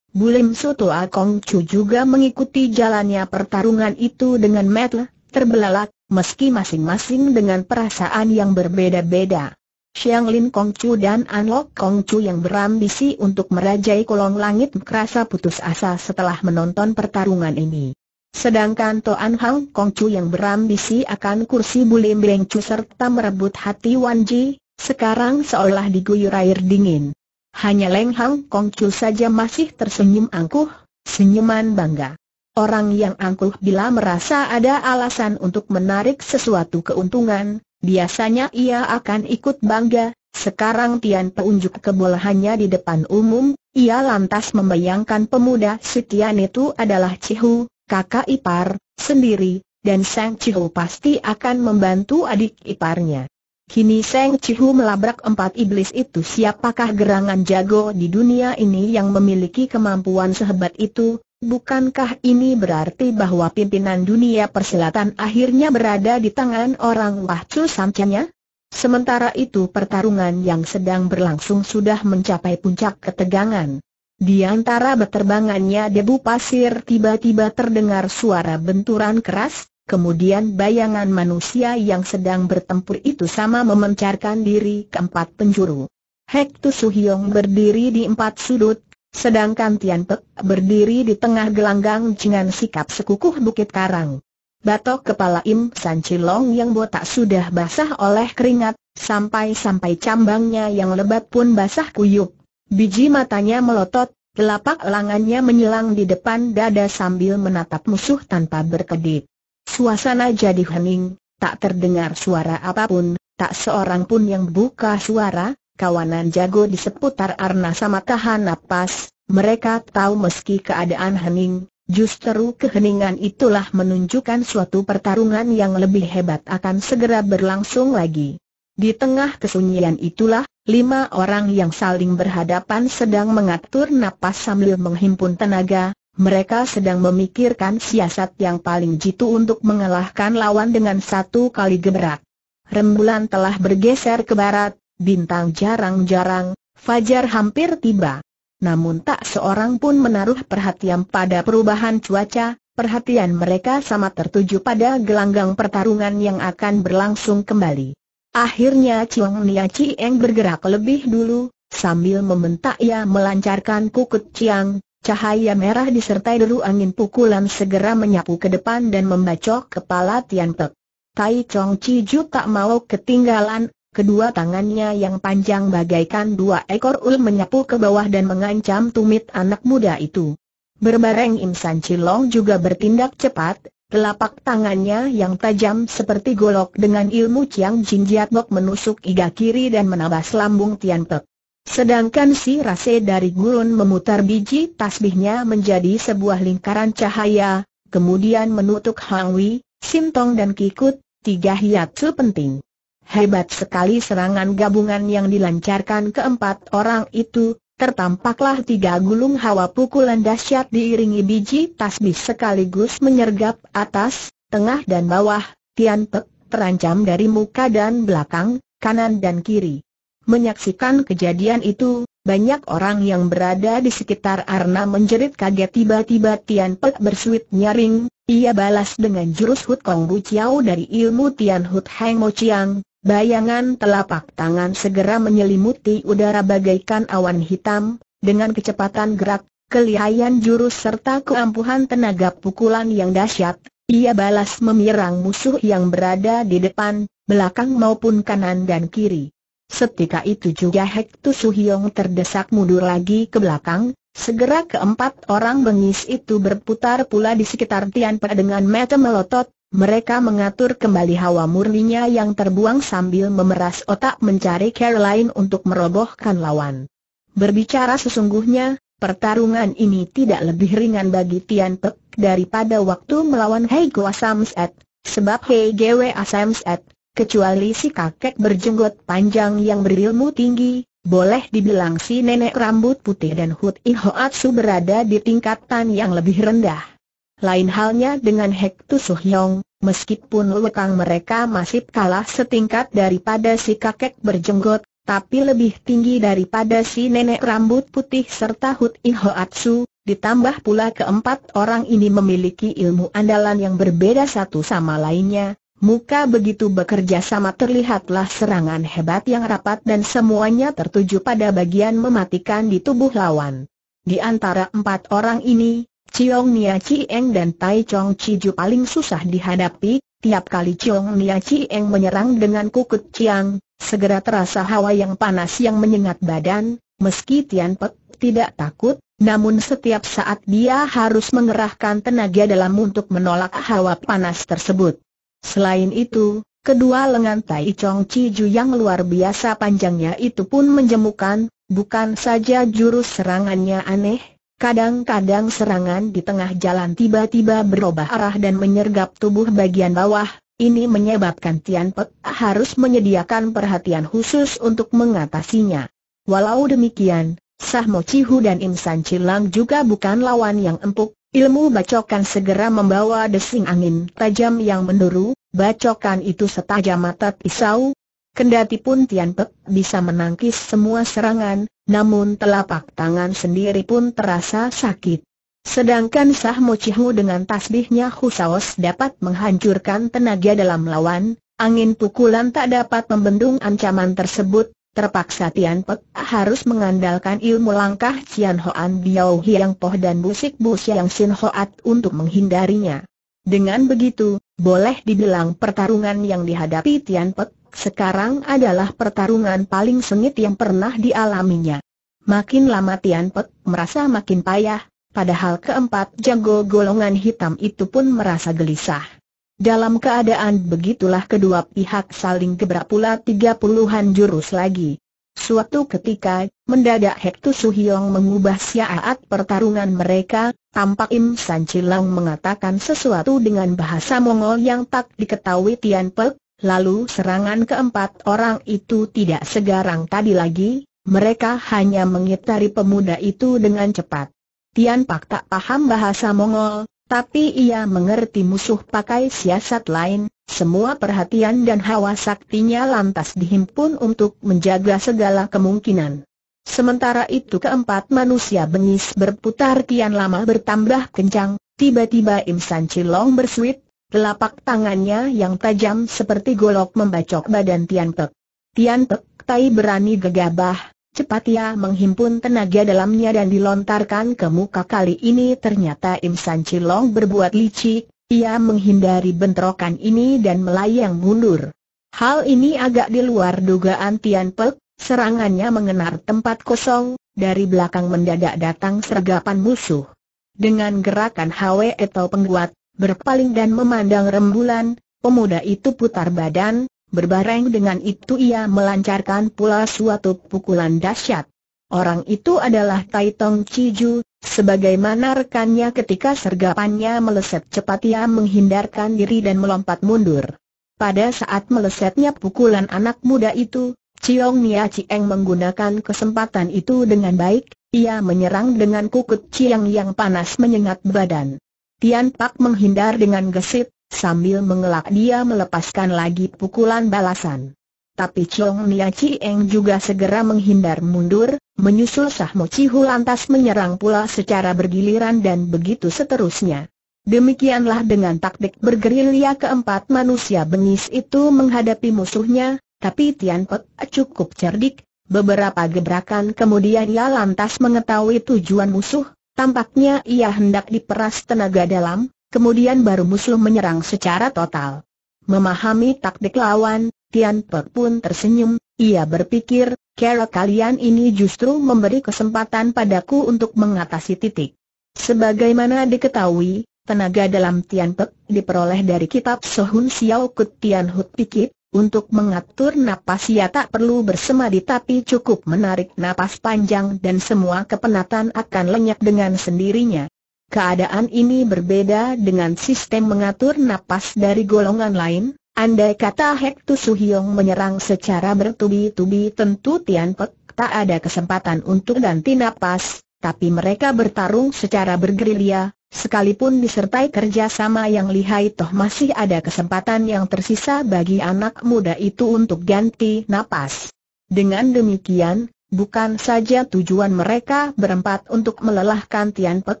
Bulim Soto Akong Chu juga mengikuti jalannya pertarungan itu dengan metel, terbelalak, meski masing-masing dengan perasaan yang berbeda-beda. Xiang Lin Kong Chu dan An Lok Kong Chu yang berambisi untuk merajai kolong langit merasa putus asa setelah menonton pertarungan ini. Sedangkan Toan Hang Kongcu yang berambisi akan kursi Bulim Beng Chu serta merebut hati Wan Ji, sekarang seolah diguyur air dingin. Hanya Leng Hang Kongcu saja masih tersenyum angkuh, senyuman bangga. Orang yang angkuh bila merasa ada alasan untuk menarik sesuatu keuntungan, biasanya ia akan ikut bangga. Sekarang Tian Peunjuk kebolehannya di depan umum, ia lantas membayangkan pemuda Tian itu adalah Cihu, kakak ipar, sendiri, dan Sang Cihu pasti akan membantu adik iparnya. Kini Sang Cihu melabrak empat iblis itu siapakah gerangan jago di dunia ini yang memiliki kemampuan sehebat itu, bukankah ini berarti bahwa pimpinan dunia perselatan akhirnya berada di tangan orang Wahcu Samcanya? Sementara itu pertarungan yang sedang berlangsung sudah mencapai puncak ketegangan. Di antara beterbangannya debu pasir tiba-tiba terdengar suara benturan keras, kemudian bayangan manusia yang sedang bertempur itu sama memencarkan diri ke empat penjuru. Hek Tu Suhyong berdiri di empat sudut, sedangkan Tian Pek berdiri di tengah gelanggang dengan sikap sekukuh bukit karang. Batok kepala Im San Cilong yang botak sudah basah oleh keringat, sampai-sampai cambangnya yang lebat pun basah kuyup. Biji matanya melotot, telapak lengannya menyilang di depan dada sambil menatap musuh tanpa berkedip. Suasana jadi hening, tak terdengar suara apapun, tak seorang pun yang buka suara, kawanan jago di seputar Arna sama tahan napas, mereka tahu meski keadaan hening, justru keheningan itulah menunjukkan suatu pertarungan yang lebih hebat akan segera berlangsung lagi. Di tengah kesunyian itulah, Lima orang yang saling berhadapan sedang mengatur napas sambil menghimpun tenaga, mereka sedang memikirkan siasat yang paling jitu untuk mengalahkan lawan dengan satu kali gebrak. Rembulan telah bergeser ke barat, bintang jarang-jarang, fajar hampir tiba. Namun tak seorang pun menaruh perhatian pada perubahan cuaca, perhatian mereka sama tertuju pada gelanggang pertarungan yang akan berlangsung kembali. Akhirnya Chiong Nia Chieng bergerak lebih dulu, sambil membentak ia melancarkan kukut Chiang, cahaya merah disertai deru angin pukulan segera menyapu ke depan dan membacok kepala Tian Pek. Tai Chong Chi Ju tak mau ketinggalan, kedua tangannya yang panjang bagaikan dua ekor ul menyapu ke bawah dan mengancam tumit anak muda itu. Berbareng Im San Chilong juga bertindak cepat, Telapak tangannya yang tajam seperti golok dengan ilmu Chiang Jin Jiat Bok menusuk iga kiri dan menabas lambung Tian Pek. Sedangkan si rase dari gulun memutar biji tasbihnya menjadi sebuah lingkaran cahaya, kemudian menutup Hangwi, Sintong dan Kikut, tiga hiatsu penting. Hebat sekali serangan gabungan yang dilancarkan keempat orang itu, Tertampaklah tiga gulung hawa pukulan dahsyat diiringi biji tasbih sekaligus menyergap atas, tengah dan bawah, Tian Pek terancam dari muka dan belakang, kanan dan kiri. Menyaksikan kejadian itu, banyak orang yang berada di sekitar Arna menjerit kaget tiba-tiba Tian Pek bersuit nyaring, ia balas dengan jurus Hut Kong Bu Chiao dari ilmu Tian Hut Heng Mo Chiang, Bayangan telapak tangan segera menyelimuti udara bagaikan awan hitam, dengan kecepatan gerak, kelihayan jurus serta keampuhan tenaga pukulan yang dahsyat, ia balas memirang musuh yang berada di depan, belakang maupun kanan dan kiri. Setika itu juga Hek Suhyong terdesak mundur lagi ke belakang, segera keempat orang bengis itu berputar pula di sekitar Tian Pe dengan mata melotot, mereka mengatur kembali hawa murninya yang terbuang sambil memeras otak mencari Caroline untuk merobohkan lawan. Berbicara sesungguhnya, pertarungan ini tidak lebih ringan bagi Tian Pek daripada waktu melawan Hei Gua Samset, sebab Hei Gwe Samset, kecuali si kakek berjenggot panjang yang berilmu tinggi, boleh dibilang si nenek rambut putih dan Hut Ihoatsu berada di tingkatan yang lebih rendah. Lain halnya dengan Hek Tu Hyong, meskipun lekang mereka masih kalah setingkat daripada si kakek berjenggot, tapi lebih tinggi daripada si nenek rambut putih serta Hut In Atsu. ditambah pula keempat orang ini memiliki ilmu andalan yang berbeda satu sama lainnya, Muka begitu bekerja sama terlihatlah serangan hebat yang rapat dan semuanya tertuju pada bagian mematikan di tubuh lawan. Di antara empat orang ini, Chiong Nia Chieng dan Tai Chong Chiju paling susah dihadapi, tiap kali Chiong Nia Chieng menyerang dengan kukut Chiang, segera terasa hawa yang panas yang menyengat badan, meski Tian Pek tidak takut, namun setiap saat dia harus mengerahkan tenaga dalam untuk menolak hawa panas tersebut. Selain itu, kedua lengan Tai Chong Chiju yang luar biasa panjangnya itu pun menjemukan, bukan saja jurus serangannya aneh, Kadang-kadang serangan di tengah jalan tiba-tiba berubah arah dan menyergap tubuh bagian bawah, ini menyebabkan Tian Pek harus menyediakan perhatian khusus untuk mengatasinya. Walau demikian, Sah Mo Chihu dan Im San Chilang juga bukan lawan yang empuk, ilmu bacokan segera membawa desing angin tajam yang menduru, bacokan itu setajam mata pisau. Kendati pun Tian Pek bisa menangkis semua serangan, namun telapak tangan sendiri pun terasa sakit. Sedangkan Sah Mochihu dengan tasbihnya Husaos dapat menghancurkan tenaga dalam lawan, angin pukulan tak dapat membendung ancaman tersebut, terpaksa Tian Pek harus mengandalkan ilmu langkah Cian Hoan Biao Hiang Poh dan Busik Bu Siang Sin Hoat untuk menghindarinya. Dengan begitu, boleh dibilang pertarungan yang dihadapi Tian Pek sekarang adalah pertarungan paling sengit yang pernah dialaminya. Makin lama Tian Pek merasa makin payah, padahal keempat jago golongan hitam itu pun merasa gelisah. Dalam keadaan begitulah kedua pihak saling gebrak pula tiga puluhan jurus lagi. Suatu ketika, mendadak Hek Tu Suhyong mengubah siaat pertarungan mereka, tampak Im San Chilang mengatakan sesuatu dengan bahasa Mongol yang tak diketahui Tian Pek, Lalu serangan keempat orang itu tidak segarang tadi lagi, mereka hanya mengitari pemuda itu dengan cepat. Tian Pak tak paham bahasa Mongol, tapi ia mengerti musuh pakai siasat lain, semua perhatian dan hawa saktinya lantas dihimpun untuk menjaga segala kemungkinan. Sementara itu keempat manusia bengis berputar kian lama bertambah kencang, tiba-tiba Im San Chilong bersuit Telapak tangannya yang tajam seperti golok membacok badan Tian Pek. Tian Pek tai berani gegabah, cepat ia menghimpun tenaga dalamnya dan dilontarkan ke muka kali ini ternyata Im San Chilong berbuat licik, ia menghindari bentrokan ini dan melayang mundur. Hal ini agak di luar dugaan Tian Pek, serangannya mengenar tempat kosong, dari belakang mendadak datang sergapan musuh. Dengan gerakan Hwe atau pengguat, Berpaling dan memandang rembulan, pemuda itu putar badan, berbareng dengan itu ia melancarkan pula suatu pukulan dahsyat. Orang itu adalah Taitong Chiju, sebagaimana rekannya ketika sergapannya meleset cepat ia menghindarkan diri dan melompat mundur. Pada saat melesetnya pukulan anak muda itu, Chiong Nia Chieng menggunakan kesempatan itu dengan baik, ia menyerang dengan kukut Chiang yang panas menyengat badan. Tian Pak menghindar dengan gesit, sambil mengelak dia melepaskan lagi pukulan balasan. Tapi Chong Nia Chieng juga segera menghindar mundur, menyusul Sah Mo Chihu lantas menyerang pula secara bergiliran dan begitu seterusnya. Demikianlah dengan taktik bergerilya keempat manusia bengis itu menghadapi musuhnya, tapi Tian Pek cukup cerdik, beberapa gebrakan kemudian ia lantas mengetahui tujuan musuh, Tampaknya ia hendak diperas tenaga dalam, kemudian baru musuh menyerang secara total. Memahami taktik lawan, Tian Pek pun tersenyum, ia berpikir, kera kalian ini justru memberi kesempatan padaku untuk mengatasi titik. Sebagaimana diketahui, tenaga dalam Tian Pek diperoleh dari kitab Sohun Xiao Kut Tian Hut Pikit. Untuk mengatur napas ia tak perlu bersemadi tapi cukup menarik napas panjang dan semua kepenatan akan lenyap dengan sendirinya. Keadaan ini berbeda dengan sistem mengatur napas dari golongan lain. Andai kata Hektu Suhyong menyerang secara bertubi-tubi tentu Tian Pek tak ada kesempatan untuk ganti napas, tapi mereka bertarung secara bergerilya, Sekalipun disertai kerjasama yang lihai toh masih ada kesempatan yang tersisa bagi anak muda itu untuk ganti napas. Dengan demikian, bukan saja tujuan mereka berempat untuk melelahkan Tian Pek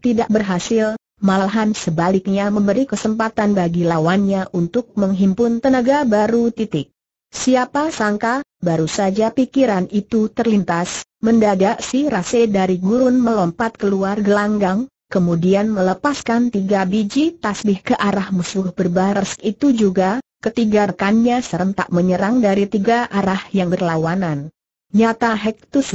tidak berhasil, malahan sebaliknya memberi kesempatan bagi lawannya untuk menghimpun tenaga baru titik. Siapa sangka, baru saja pikiran itu terlintas, mendadak si rase dari gurun melompat keluar gelanggang, kemudian melepaskan tiga biji tasbih ke arah musuh berbaris itu juga, ketiga rekannya serentak menyerang dari tiga arah yang berlawanan. Nyata Hek Tu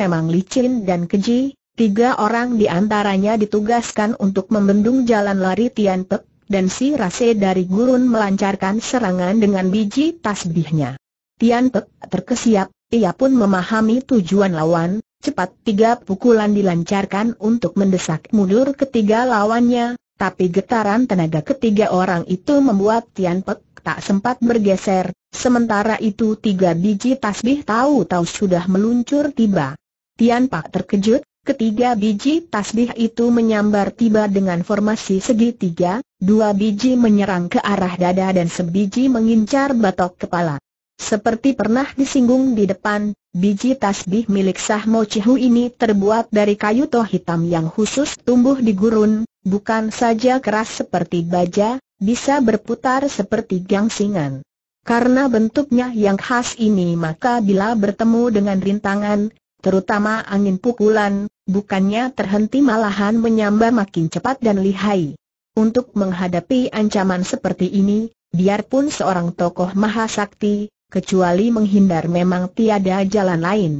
memang licin dan keji, tiga orang di antaranya ditugaskan untuk membendung jalan lari Tian Pek, dan si Rase dari gurun melancarkan serangan dengan biji tasbihnya. Tian Pek terkesiap, ia pun memahami tujuan lawan, Cepat tiga pukulan dilancarkan untuk mendesak mundur ketiga lawannya, tapi getaran tenaga ketiga orang itu membuat Tian Pek tak sempat bergeser, sementara itu tiga biji tasbih tahu-tahu sudah meluncur tiba. Tian Pak terkejut, ketiga biji tasbih itu menyambar tiba dengan formasi segitiga, dua biji menyerang ke arah dada dan sebiji mengincar batok kepala. Seperti pernah disinggung di depan, biji tasbih milik Sah Mo ini terbuat dari kayu toh hitam yang khusus tumbuh di gurun, bukan saja keras seperti baja, bisa berputar seperti gangsingan. Karena bentuknya yang khas ini maka bila bertemu dengan rintangan, terutama angin pukulan, bukannya terhenti malahan menyambar makin cepat dan lihai. Untuk menghadapi ancaman seperti ini, biarpun seorang tokoh mahasakti, kecuali menghindar memang tiada jalan lain.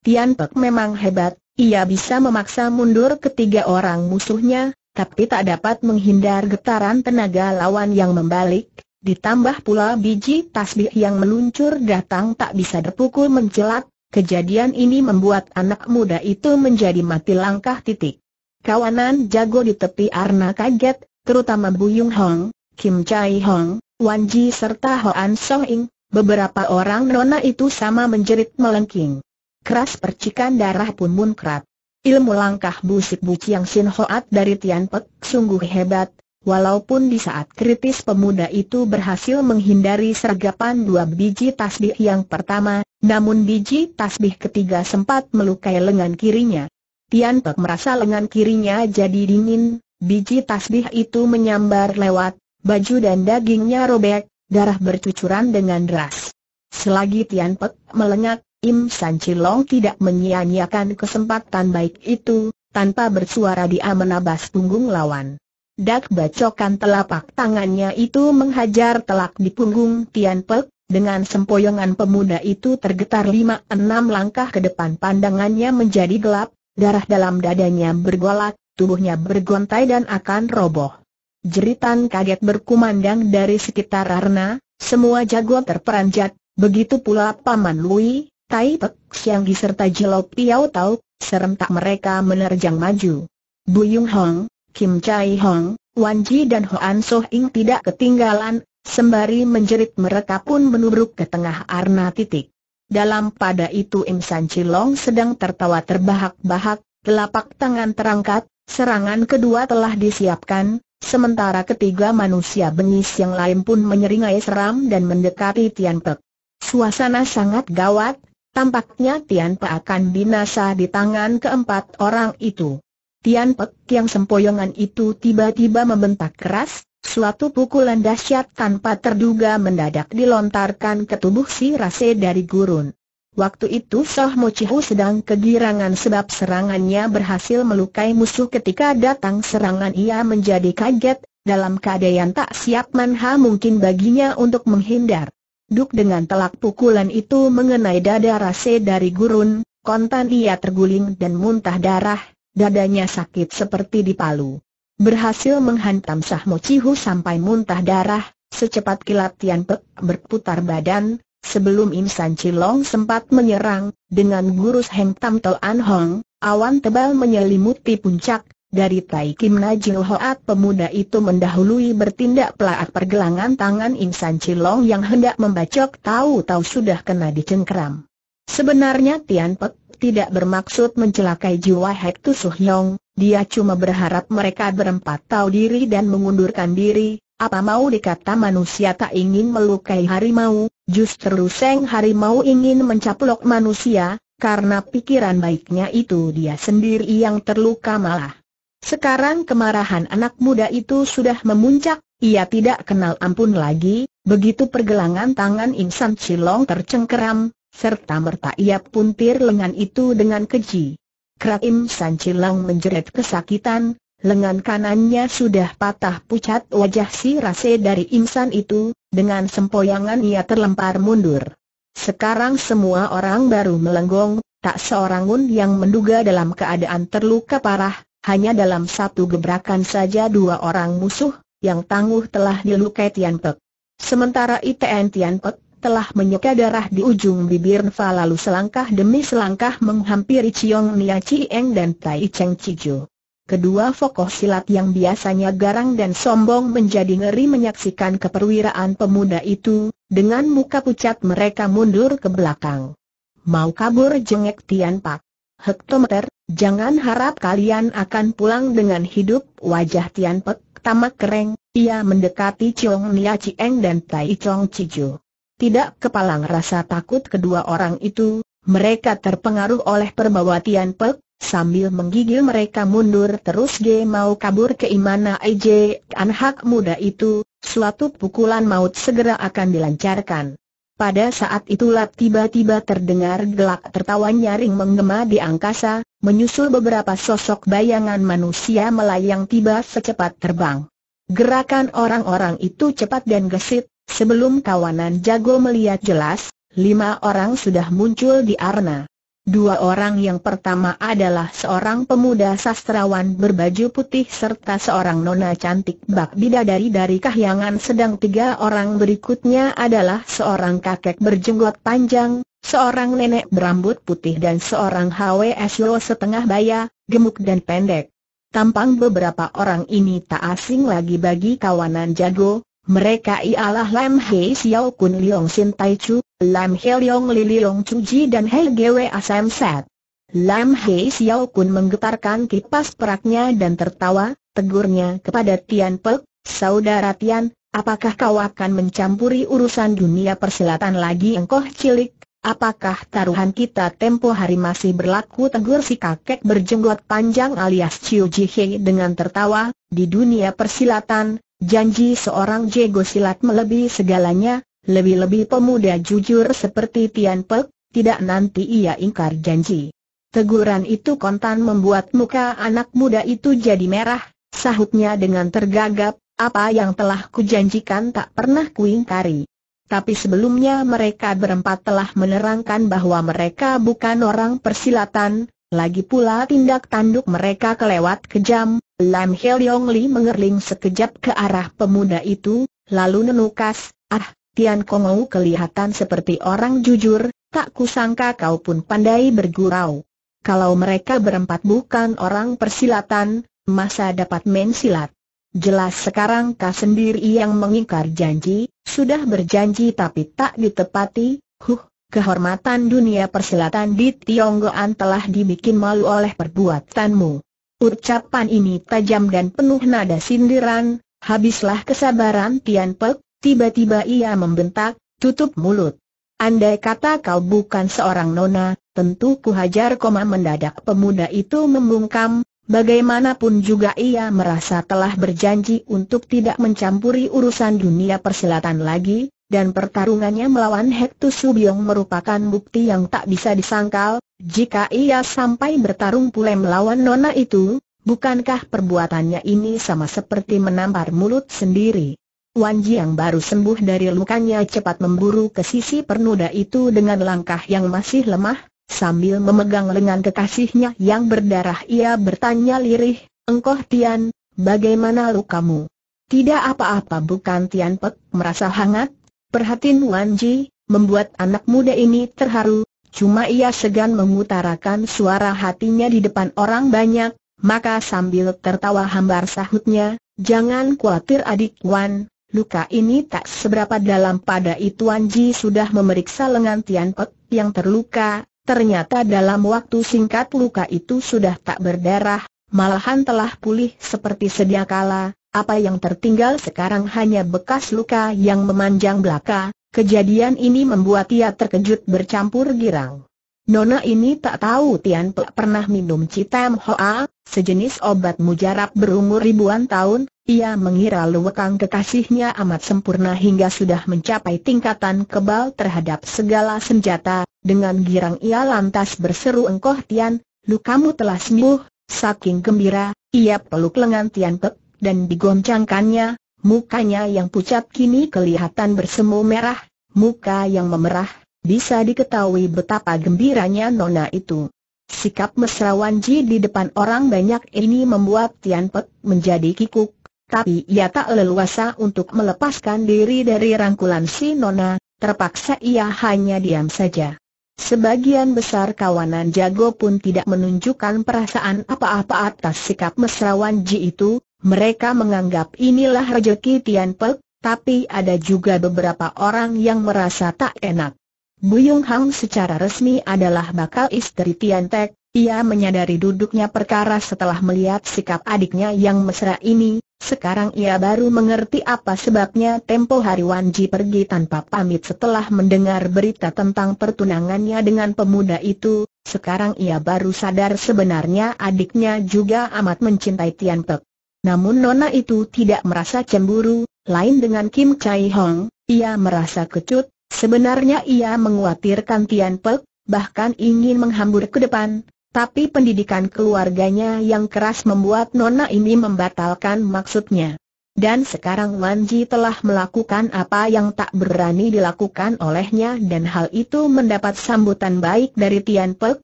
Tian Pek memang hebat, ia bisa memaksa mundur ketiga orang musuhnya, tapi tak dapat menghindar getaran tenaga lawan yang membalik, ditambah pula biji tasbih yang meluncur datang tak bisa dipukul mencelat, kejadian ini membuat anak muda itu menjadi mati langkah titik. Kawanan jago di tepi Arna kaget, terutama Bu Buyung Hong, Kim Chai Hong, Wan Ji serta Hoan Song Ing, Beberapa orang nona itu sama menjerit melengking. Keras percikan darah pun muncrat. Ilmu langkah busik buci yang Sin dari Tian Pek sungguh hebat, walaupun di saat kritis pemuda itu berhasil menghindari sergapan dua biji tasbih yang pertama, namun biji tasbih ketiga sempat melukai lengan kirinya. Tian Pek merasa lengan kirinya jadi dingin, biji tasbih itu menyambar lewat, baju dan dagingnya robek, darah bercucuran dengan deras. Selagi Tian Pek melengak, Im San Chilong tidak menyia-nyiakan kesempatan baik itu, tanpa bersuara dia menabas punggung lawan. Dak bacokan telapak tangannya itu menghajar telak di punggung Tian Pek, dengan sempoyongan pemuda itu tergetar lima enam langkah ke depan pandangannya menjadi gelap, darah dalam dadanya bergolak, tubuhnya bergontai dan akan roboh. Jeritan kaget berkumandang dari sekitar Arna, semua jago terperanjat, begitu pula Paman Lui, Tai Pek Siang diserta Jilok Piao Tau, serentak mereka menerjang maju. Bu Buyung Hong, Kim Chai Hong, Wan Ji dan Ho An Soh Ing tidak ketinggalan, sembari menjerit mereka pun menubruk ke tengah Arna titik. Dalam pada itu Im San Chilong sedang tertawa terbahak-bahak, telapak tangan terangkat, serangan kedua telah disiapkan, Sementara ketiga manusia bengis yang lain pun menyeringai seram dan mendekati Tian Pe. Suasana sangat gawat, tampaknya Tian Pe akan binasa di tangan keempat orang itu. Tian Pe yang sempoyongan itu tiba-tiba membentak keras, suatu pukulan dahsyat tanpa terduga mendadak dilontarkan ke tubuh si Rase dari gurun. Waktu itu Soh Mochihu sedang kegirangan sebab serangannya berhasil melukai musuh ketika datang serangan ia menjadi kaget, dalam keadaan tak siap manha mungkin baginya untuk menghindar. Duk dengan telak pukulan itu mengenai dada Rase dari gurun, kontan ia terguling dan muntah darah, dadanya sakit seperti dipalu. Berhasil menghantam Sah Mochihu sampai muntah darah, secepat kilat Tian Pek berputar badan, Sebelum San Cilong sempat menyerang, dengan gurus Heng Tam An Hong, awan tebal menyelimuti puncak, dari Tai Kim Jil Hoat pemuda itu mendahului bertindak pelak pergelangan tangan San Cilong yang hendak membacok tahu-tahu sudah kena dicengkram. Sebenarnya Tian Pek tidak bermaksud mencelakai jiwa Hek Tu Yong, dia cuma berharap mereka berempat tahu diri dan mengundurkan diri, apa mau dikata manusia tak ingin melukai harimau, Justru Seng Harimau ingin mencaplok manusia, karena pikiran baiknya itu dia sendiri yang terluka malah. Sekarang kemarahan anak muda itu sudah memuncak, ia tidak kenal ampun lagi, begitu pergelangan tangan insan Silong tercengkeram, serta merta ia puntir lengan itu dengan keji. Krat Im San Cilang menjerit kesakitan, lengan kanannya sudah patah pucat wajah si rase dari insan itu, dengan sempoyangan ia terlempar mundur. Sekarang semua orang baru melenggong, tak seorang pun yang menduga dalam keadaan terluka parah, hanya dalam satu gebrakan saja dua orang musuh, yang tangguh telah dilukai Tian Pek. Sementara ITN Tian Pek telah menyeka darah di ujung bibir Nfa lalu selangkah demi selangkah menghampiri Chiong Nia Chieng dan Tai Cheng Chijo kedua fokoh silat yang biasanya garang dan sombong menjadi ngeri menyaksikan keperwiraan pemuda itu, dengan muka pucat mereka mundur ke belakang. Mau kabur jengek Tian Pak. Hektometer, jangan harap kalian akan pulang dengan hidup wajah Tian Pak tamak kereng, ia mendekati Chong Nia Cieng dan Tai Chong Cijo. Tidak kepalang rasa takut kedua orang itu, mereka terpengaruh oleh perbawa Tian Pek, Sambil menggigil mereka mundur terus G mau kabur ke Imana Ej, anak muda itu, suatu pukulan maut segera akan dilancarkan. Pada saat itulah tiba-tiba terdengar gelak tertawa nyaring menggema di angkasa, menyusul beberapa sosok bayangan manusia melayang tiba secepat terbang. Gerakan orang-orang itu cepat dan gesit, sebelum kawanan jago melihat jelas, lima orang sudah muncul di arna. Dua orang yang pertama adalah seorang pemuda sastrawan berbaju putih serta seorang nona cantik bak bidadari dari Kahyangan sedang tiga orang berikutnya adalah seorang kakek berjenggot panjang, seorang nenek berambut putih dan seorang HWSO setengah baya, gemuk dan pendek. Tampang beberapa orang ini tak asing lagi bagi kawanan jago, mereka ialah Lam Hei Xiao Kun Liang Sin Tai Chu, Lam Hei Liang Li Liang Chu Ji dan Hei Gwe Asam Set. Lam Hei Xiao Kun menggetarkan kipas peraknya dan tertawa, tegurnya kepada Tian Pek, Saudara Tian, apakah kau akan mencampuri urusan dunia persilatan lagi engkoh cilik? Apakah taruhan kita tempo hari masih berlaku tegur si kakek berjenggot panjang alias Chiu Ji Hei dengan tertawa, di dunia persilatan, Janji seorang jago silat melebihi segalanya, lebih-lebih pemuda jujur seperti Tian Pek, tidak nanti ia ingkar janji. Teguran itu kontan membuat muka anak muda itu jadi merah, sahutnya dengan tergagap, apa yang telah kujanjikan tak pernah kuingkari. Tapi sebelumnya mereka berempat telah menerangkan bahwa mereka bukan orang persilatan, lagi pula tindak tanduk mereka kelewat kejam, Lam Yong Li mengerling sekejap ke arah pemuda itu, lalu nenukas. ah, Tian Kong Ou kelihatan seperti orang jujur, tak kusangka kau pun pandai bergurau. Kalau mereka berempat bukan orang persilatan, masa dapat main silat? Jelas sekarang kau sendiri yang mengingkar janji, sudah berjanji tapi tak ditepati, huh, kehormatan dunia persilatan di Tionggoan telah dibikin malu oleh perbuatanmu. Ucapan ini tajam dan penuh nada sindiran, habislah kesabaran Tian Pek, tiba-tiba ia membentak, tutup mulut. Andai kata kau bukan seorang nona, tentu kuhajar koma mendadak pemuda itu membungkam, bagaimanapun juga ia merasa telah berjanji untuk tidak mencampuri urusan dunia persilatan lagi, dan pertarungannya melawan Hektus Subyong merupakan bukti yang tak bisa disangkal, jika ia sampai bertarung pula melawan Nona itu, bukankah perbuatannya ini sama seperti menampar mulut sendiri? Wan Ji yang baru sembuh dari lukanya cepat memburu ke sisi pernuda itu dengan langkah yang masih lemah, sambil memegang lengan kekasihnya yang berdarah ia bertanya lirih, Engkoh Tian, bagaimana lukamu? Tidak apa-apa bukan Tian Pek merasa hangat, Perhatiin Wan Ji, membuat anak muda ini terharu, cuma ia segan mengutarakan suara hatinya di depan orang banyak, maka sambil tertawa hambar sahutnya, jangan khawatir adik Wan, luka ini tak seberapa dalam pada itu Wan Ji sudah memeriksa lengan Tian Pek yang terluka, ternyata dalam waktu singkat luka itu sudah tak berdarah, malahan telah pulih seperti sedia kala, apa yang tertinggal sekarang hanya bekas luka yang memanjang belaka, kejadian ini membuat ia terkejut bercampur girang. Nona ini tak tahu Tian Pe pernah minum Citam Hoa, sejenis obat mujarab berumur ribuan tahun, ia mengira luwekang kekasihnya amat sempurna hingga sudah mencapai tingkatan kebal terhadap segala senjata, dengan girang ia lantas berseru engkau Tian, lukamu telah sembuh, saking gembira, ia peluk lengan Tian Pe dan digoncangkannya, mukanya yang pucat kini kelihatan bersemu merah, muka yang memerah, bisa diketahui betapa gembiranya nona itu. Sikap mesra Ji di depan orang banyak ini membuat Tian Pek menjadi kikuk, tapi ia tak leluasa untuk melepaskan diri dari rangkulan si nona, terpaksa ia hanya diam saja. Sebagian besar kawanan jago pun tidak menunjukkan perasaan apa-apa atas sikap mesrawan Ji itu, mereka menganggap inilah rejeki Tian Pek, tapi ada juga beberapa orang yang merasa tak enak. Buyung Hang secara resmi adalah bakal istri Tian Tek, ia menyadari duduknya perkara setelah melihat sikap adiknya yang mesra ini, sekarang ia baru mengerti apa sebabnya tempo hari Wan Ji pergi tanpa pamit setelah mendengar berita tentang pertunangannya dengan pemuda itu, sekarang ia baru sadar sebenarnya adiknya juga amat mencintai Tian Pek. Namun Nona itu tidak merasa cemburu, lain dengan Kim Chai Hong, ia merasa kecut, sebenarnya ia menguatirkan Tian Pek, bahkan ingin menghambur ke depan, tapi pendidikan keluarganya yang keras membuat Nona ini membatalkan maksudnya. Dan sekarang Wan Ji telah melakukan apa yang tak berani dilakukan olehnya dan hal itu mendapat sambutan baik dari Tian Pek,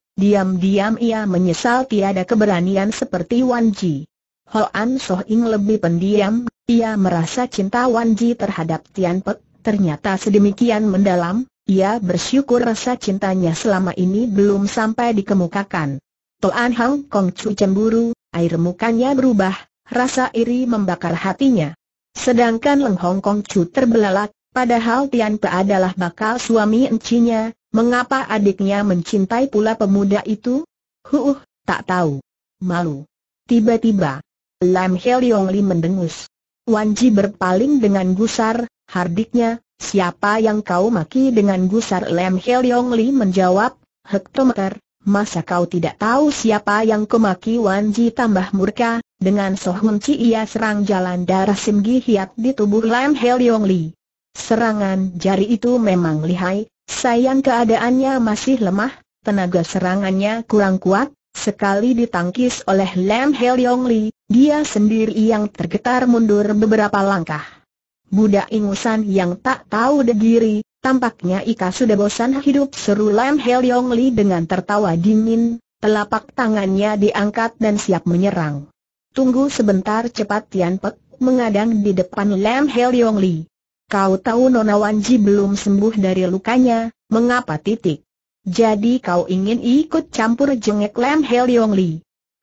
diam-diam ia menyesal tiada keberanian seperti Wan Ji. Ho An Soh Ing lebih pendiam, ia merasa cinta Wan Ji terhadap Tian Pek, ternyata sedemikian mendalam, ia bersyukur rasa cintanya selama ini belum sampai dikemukakan. Toan Hang Kong Chu cemburu, air mukanya berubah, rasa iri membakar hatinya. Sedangkan Leng Hong Kong Chu terbelalak, padahal Tian Pe adalah bakal suami encinya, mengapa adiknya mencintai pula pemuda itu? Huh, tak tahu. Malu. Tiba-tiba, Lam Heliong Li mendengus. Wan Ji berpaling dengan gusar, hardiknya, siapa yang kau maki dengan gusar Lam Heliong Li menjawab, hektometer, masa kau tidak tahu siapa yang kemaki Wan Ji tambah murka, dengan Sohun Ci ia serang jalan darah Simgi Hiat di tubuh Lam Heliong Li. Serangan jari itu memang lihai, sayang keadaannya masih lemah, tenaga serangannya kurang kuat, Sekali ditangkis oleh Lam Yong Li, dia sendiri yang tergetar mundur beberapa langkah. Budak ingusan yang tak tahu diri, tampaknya Ika sudah bosan hidup seru Lam Yong Li dengan tertawa dingin, telapak tangannya diangkat dan siap menyerang. Tunggu sebentar cepat Tian Pek mengadang di depan Lam Yong Li. Kau tahu Nona Wanji belum sembuh dari lukanya, mengapa titik? Jadi kau ingin ikut campur jengek Lam Hel Yong Li?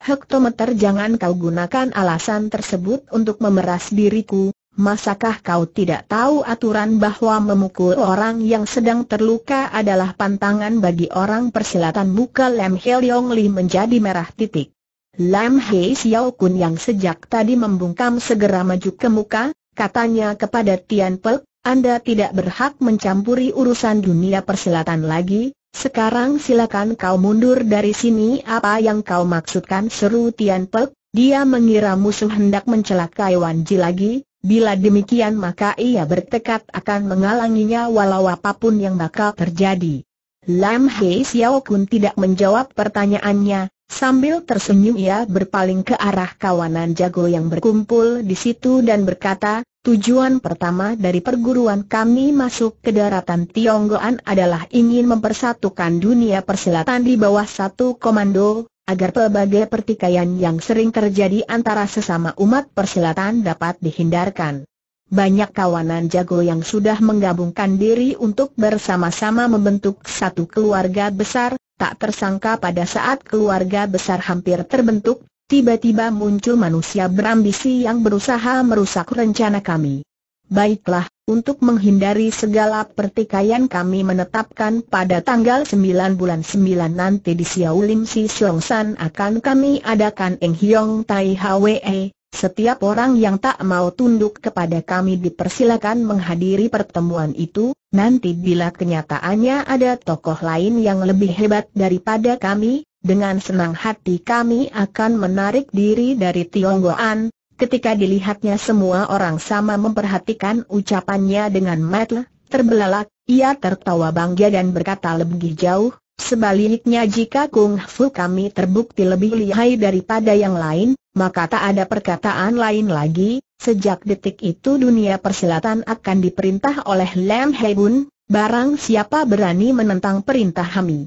Hektometer jangan kau gunakan alasan tersebut untuk memeras diriku, masakah kau tidak tahu aturan bahwa memukul orang yang sedang terluka adalah pantangan bagi orang persilatan muka Lam Hel Yong Li menjadi merah titik. Lam Hei Xiao Kun yang sejak tadi membungkam segera maju ke muka, katanya kepada Tian Pek, Anda tidak berhak mencampuri urusan dunia persilatan lagi, sekarang silakan kau mundur dari sini apa yang kau maksudkan seru Tian Pek, dia mengira musuh hendak mencelakai Wan Ji lagi, bila demikian maka ia bertekad akan mengalanginya walau apapun yang bakal terjadi. Lam Hei Xiao Kun tidak menjawab pertanyaannya, Sambil tersenyum ia berpaling ke arah kawanan jago yang berkumpul di situ dan berkata, Tujuan pertama dari perguruan kami masuk ke daratan Tionggoan adalah ingin mempersatukan dunia persilatan di bawah satu komando, agar pelbagai pertikaian yang sering terjadi antara sesama umat persilatan dapat dihindarkan. Banyak kawanan jago yang sudah menggabungkan diri untuk bersama-sama membentuk satu keluarga besar, tak tersangka pada saat keluarga besar hampir terbentuk, Tiba-tiba muncul manusia berambisi yang berusaha merusak rencana kami. Baiklah, untuk menghindari segala pertikaian kami menetapkan pada tanggal 9 bulan 9 nanti di Lim Si San akan kami adakan Eng Hiong Tai Hwe. E. Setiap orang yang tak mau tunduk kepada kami dipersilakan menghadiri pertemuan itu, nanti bila kenyataannya ada tokoh lain yang lebih hebat daripada kami, dengan senang hati kami akan menarik diri dari Tionggoan. Ketika dilihatnya semua orang sama memperhatikan ucapannya dengan mata terbelalak, ia tertawa bangga dan berkata lebih jauh, sebaliknya jika Kung Fu kami terbukti lebih lihai daripada yang lain, maka tak ada perkataan lain lagi, sejak detik itu dunia persilatan akan diperintah oleh Lam Bun. barang siapa berani menentang perintah kami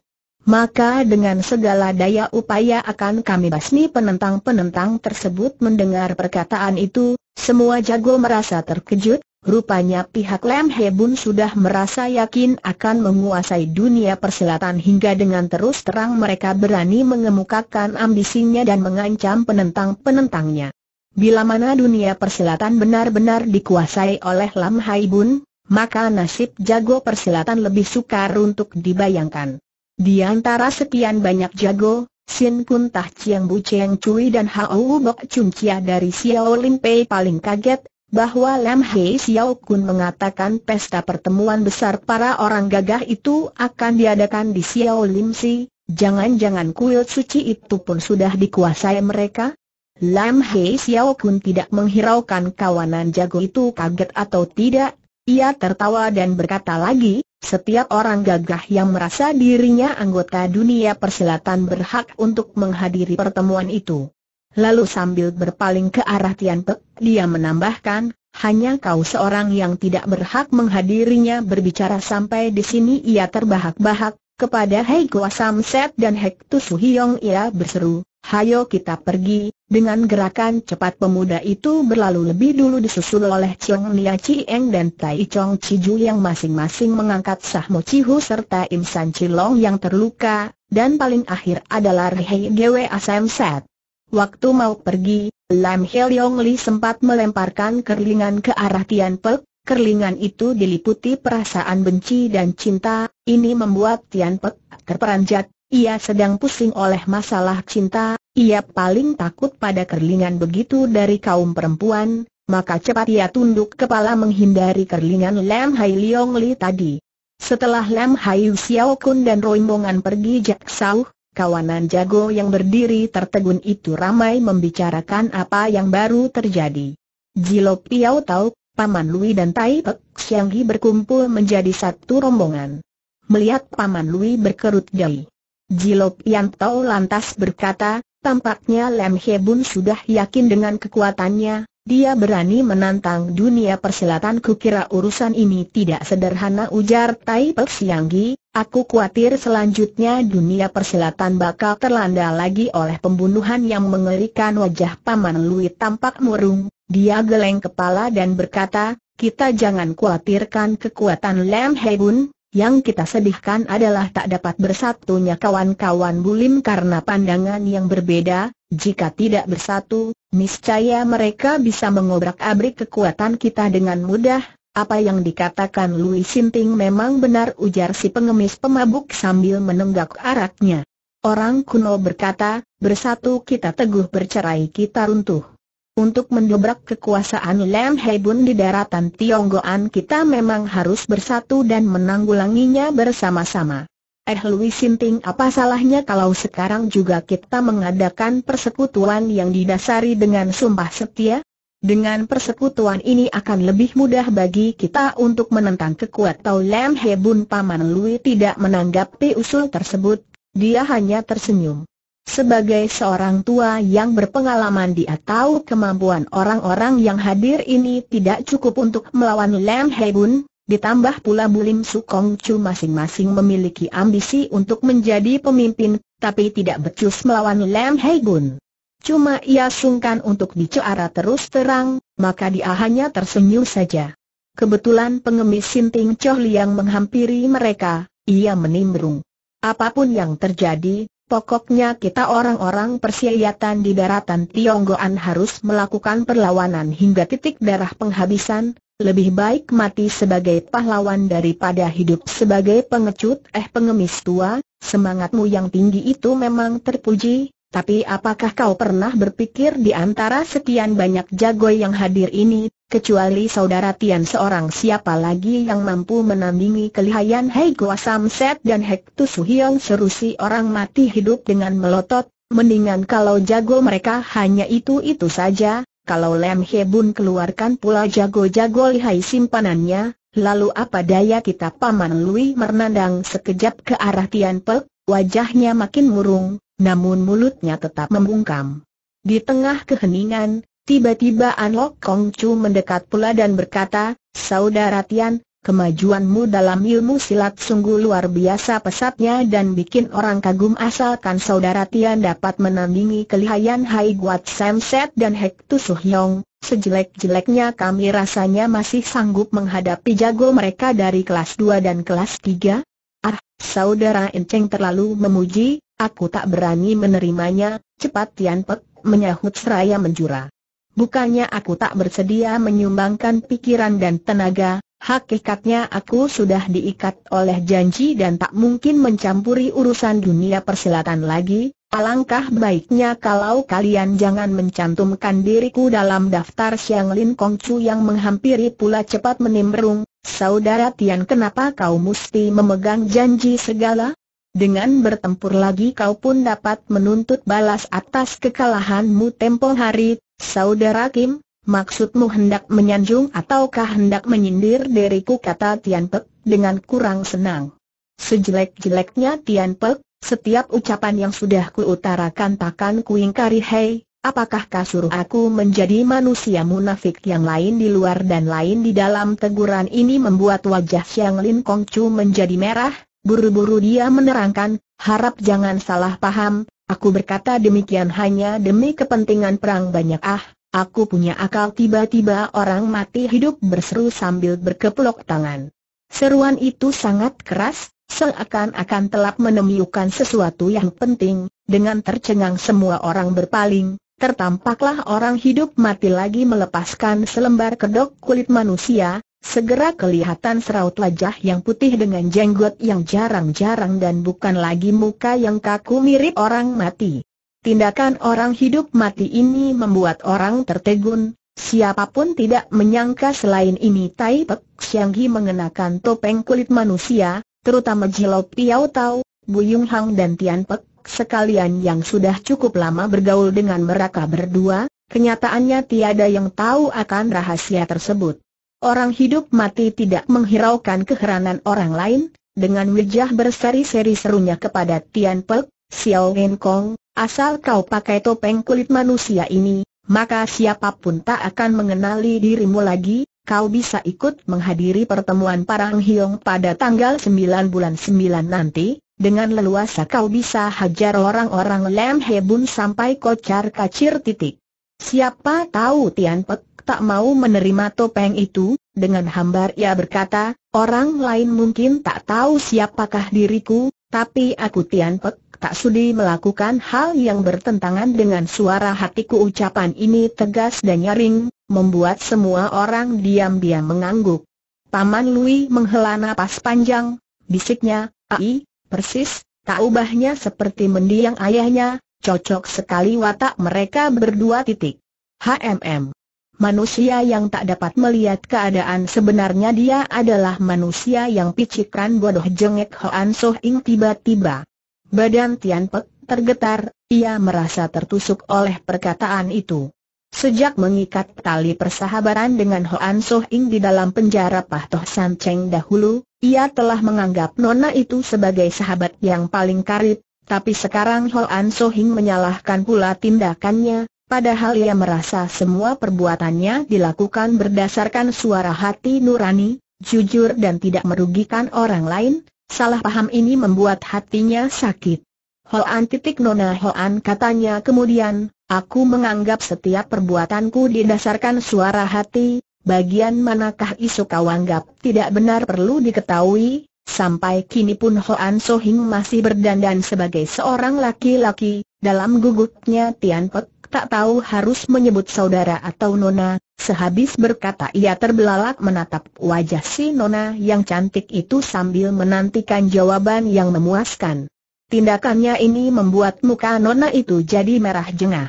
maka dengan segala daya upaya akan kami basmi penentang-penentang tersebut mendengar perkataan itu, semua jago merasa terkejut, rupanya pihak Lem Hebun sudah merasa yakin akan menguasai dunia persilatan hingga dengan terus terang mereka berani mengemukakan ambisinya dan mengancam penentang-penentangnya. Bila mana dunia persilatan benar-benar dikuasai oleh Lam Haibun, maka nasib jago persilatan lebih sukar untuk dibayangkan. Di antara sekian banyak jago, Sin Kun Tah Chiang Bu Cheng Cui dan Hao Bok Chun Chia dari Xiao Lim Pei paling kaget, bahwa Lam Hei Xiao Kun mengatakan pesta pertemuan besar para orang gagah itu akan diadakan di Xiao Lim Si, jangan-jangan kuil suci itu pun sudah dikuasai mereka? Lam Hei Xiao Kun tidak menghiraukan kawanan jago itu kaget atau tidak, ia tertawa dan berkata lagi, setiap orang gagah yang merasa dirinya anggota dunia persilatan berhak untuk menghadiri pertemuan itu. Lalu sambil berpaling ke arah Tian Pek, dia menambahkan, hanya kau seorang yang tidak berhak menghadirinya berbicara sampai di sini ia terbahak-bahak, kepada Hei Kua Samset dan Hek Tu ia berseru, hayo kita pergi, dengan gerakan cepat pemuda itu berlalu lebih dulu disusul oleh Chiong Nia Chieng dan Tai Chong Chiju yang masing-masing mengangkat Sahmo Chihu serta Im San Chilong yang terluka, dan paling akhir adalah Rihei Gwe Asam Set. Waktu mau pergi, Lam Hel Yong Li sempat melemparkan kerlingan ke arah Tian Pek, Kerlingan itu diliputi perasaan benci dan cinta, ini membuat Tian Pek terperanjat, ia sedang pusing oleh masalah cinta, ia paling takut pada kerlingan begitu dari kaum perempuan, maka cepat ia tunduk kepala menghindari kerlingan Lam Hai Leong Li tadi. Setelah Lam Hai Xiao Kun dan rombongan pergi Jack Sau, kawanan jago yang berdiri tertegun itu ramai membicarakan apa yang baru terjadi. Jilo Piao tahu, Paman Lui dan Tai Pek Yi berkumpul menjadi satu rombongan. Melihat Paman Lui berkerut dahi, Jilop yang tahu lantas berkata, tampaknya Lem Hebun sudah yakin dengan kekuatannya, dia berani menantang dunia persilatan kukira urusan ini tidak sederhana ujar Tai Pek Sianggi, aku khawatir selanjutnya dunia persilatan bakal terlanda lagi oleh pembunuhan yang mengerikan wajah Paman Lui tampak murung, dia geleng kepala dan berkata, kita jangan khawatirkan kekuatan Lem Hebun, yang kita sedihkan adalah tak dapat bersatunya kawan-kawan Bulim karena pandangan yang berbeda, jika tidak bersatu, niscaya mereka bisa mengobrak-abrik kekuatan kita dengan mudah, apa yang dikatakan Louis Sinting memang benar ujar si pengemis pemabuk sambil menenggak araknya. Orang kuno berkata, bersatu kita teguh bercerai kita runtuh. Untuk mendobrak kekuasaan Lam Hebun di daratan Tionggoan kita memang harus bersatu dan menanggulanginya bersama-sama. Eh Louis Sinting apa salahnya kalau sekarang juga kita mengadakan persekutuan yang didasari dengan sumpah setia? Dengan persekutuan ini akan lebih mudah bagi kita untuk menentang kekuatan Lam Hebun Paman Louis tidak menanggapi usul tersebut, dia hanya tersenyum. Sebagai seorang tua yang berpengalaman dia tahu kemampuan orang-orang yang hadir ini tidak cukup untuk melawan Lam Hebun, ditambah pula Bulim Sukong Chu masing-masing memiliki ambisi untuk menjadi pemimpin, tapi tidak becus melawan Lam Hebun. Cuma ia sungkan untuk bicara terus terang, maka dia hanya tersenyum saja. Kebetulan pengemis Sinting Choh Liang menghampiri mereka, ia menimbrung. Apapun yang terjadi, Pokoknya kita orang-orang persiayatan di daratan Tionggoan harus melakukan perlawanan hingga titik darah penghabisan, lebih baik mati sebagai pahlawan daripada hidup sebagai pengecut eh pengemis tua, semangatmu yang tinggi itu memang terpuji, tapi apakah kau pernah berpikir di antara sekian banyak jago yang hadir ini, kecuali saudara Tian seorang siapa lagi yang mampu menandingi kelihayan Hei Gua Samset dan Hek Tu Suhyong seru si orang mati hidup dengan melotot, mendingan kalau jago mereka hanya itu-itu saja, kalau Lem Hebun keluarkan pula jago-jago lihai simpanannya, lalu apa daya kita Paman Lui menandang sekejap ke arah Tian Pek, wajahnya makin murung, namun mulutnya tetap membungkam. Di tengah keheningan, tiba-tiba An Lok Kong Chu mendekat pula dan berkata, Saudara Tian, kemajuanmu dalam ilmu silat sungguh luar biasa pesatnya dan bikin orang kagum asalkan Saudara Tian dapat menandingi kelihayan Hai Guat Sam Set dan Hek Tu Yong, Sejelek-jeleknya kami rasanya masih sanggup menghadapi jago mereka dari kelas 2 dan kelas 3. Ah, saudara Enceng terlalu memuji, Aku tak berani menerimanya, cepat Tian Pek, menyahut seraya menjura. Bukannya aku tak bersedia menyumbangkan pikiran dan tenaga, hakikatnya aku sudah diikat oleh janji dan tak mungkin mencampuri urusan dunia persilatan lagi, Alangkah baiknya kalau kalian jangan mencantumkan diriku dalam daftar Siang Lin Kong Chu yang menghampiri pula cepat menimbrung. Saudara Tian kenapa kau mesti memegang janji segala? Dengan bertempur lagi kau pun dapat menuntut balas atas kekalahanmu tempo hari, saudara Kim, maksudmu hendak menyanjung ataukah hendak menyindir diriku kata Tian Pek dengan kurang senang. Sejelek-jeleknya Tian Pek, setiap ucapan yang sudah kuutarakan takkan kuingkari hei, apakah kasur aku menjadi manusia munafik yang lain di luar dan lain di dalam teguran ini membuat wajah Xiang Lin Kong Chu menjadi merah? Buru-buru dia menerangkan, harap jangan salah paham, aku berkata demikian hanya demi kepentingan perang banyak ah, aku punya akal tiba-tiba orang mati hidup berseru sambil berkeplok tangan. Seruan itu sangat keras, seakan-akan telah menemukan sesuatu yang penting, dengan tercengang semua orang berpaling, Tertampaklah orang hidup mati lagi melepaskan selembar kedok kulit manusia, Segera kelihatan seraut wajah yang putih dengan jenggot yang jarang-jarang dan bukan lagi muka yang kaku mirip orang mati. Tindakan orang hidup mati ini membuat orang tertegun, siapapun tidak menyangka selain ini Tai Pek Hi mengenakan topeng kulit manusia, terutama Jilau Piao Tau, Bu Yung Hang dan Tian Pek sekalian yang sudah cukup lama bergaul dengan mereka berdua, kenyataannya tiada yang tahu akan rahasia tersebut. Orang hidup mati tidak menghiraukan keheranan orang lain, dengan wajah berseri-seri serunya kepada Tian Pei, Xiao Wen Kong, asal kau pakai topeng kulit manusia ini, maka siapapun tak akan mengenali dirimu lagi, kau bisa ikut menghadiri pertemuan Parang Hiong pada tanggal 9 bulan 9 nanti, dengan leluasa kau bisa hajar orang-orang Lam Hebun sampai kocar kacir titik. Siapa tahu Tian Pei tak mau menerima topeng itu, dengan hambar ia berkata, orang lain mungkin tak tahu siapakah diriku, tapi aku Tian Pek tak sudi melakukan hal yang bertentangan dengan suara hatiku ucapan ini tegas dan nyaring, membuat semua orang diam-diam mengangguk. Paman Lui menghela napas panjang, bisiknya, ai, persis, tak ubahnya seperti mendiang ayahnya, cocok sekali watak mereka berdua titik. HMM Manusia yang tak dapat melihat keadaan sebenarnya dia adalah manusia yang picikan bodoh jengek Hoan Soh Ing tiba-tiba. Badan Tian Pek tergetar, ia merasa tertusuk oleh perkataan itu. Sejak mengikat tali persahabatan dengan Hoan Soh Ing di dalam penjara Pah Toh San Cheng dahulu, ia telah menganggap Nona itu sebagai sahabat yang paling karib, tapi sekarang Hoan Soh Ing menyalahkan pula tindakannya, Padahal ia merasa semua perbuatannya dilakukan berdasarkan suara hati nurani, jujur dan tidak merugikan orang lain, salah paham ini membuat hatinya sakit. Hoan titik nona Hoan katanya kemudian, aku menganggap setiap perbuatanku didasarkan suara hati, bagian manakah isu kau anggap tidak benar perlu diketahui, sampai kini pun Hoan Sohing masih berdandan sebagai seorang laki-laki, dalam gugupnya Tian Pek tak tahu harus menyebut saudara atau nona, sehabis berkata ia terbelalak menatap wajah si nona yang cantik itu sambil menantikan jawaban yang memuaskan. Tindakannya ini membuat muka nona itu jadi merah jengah.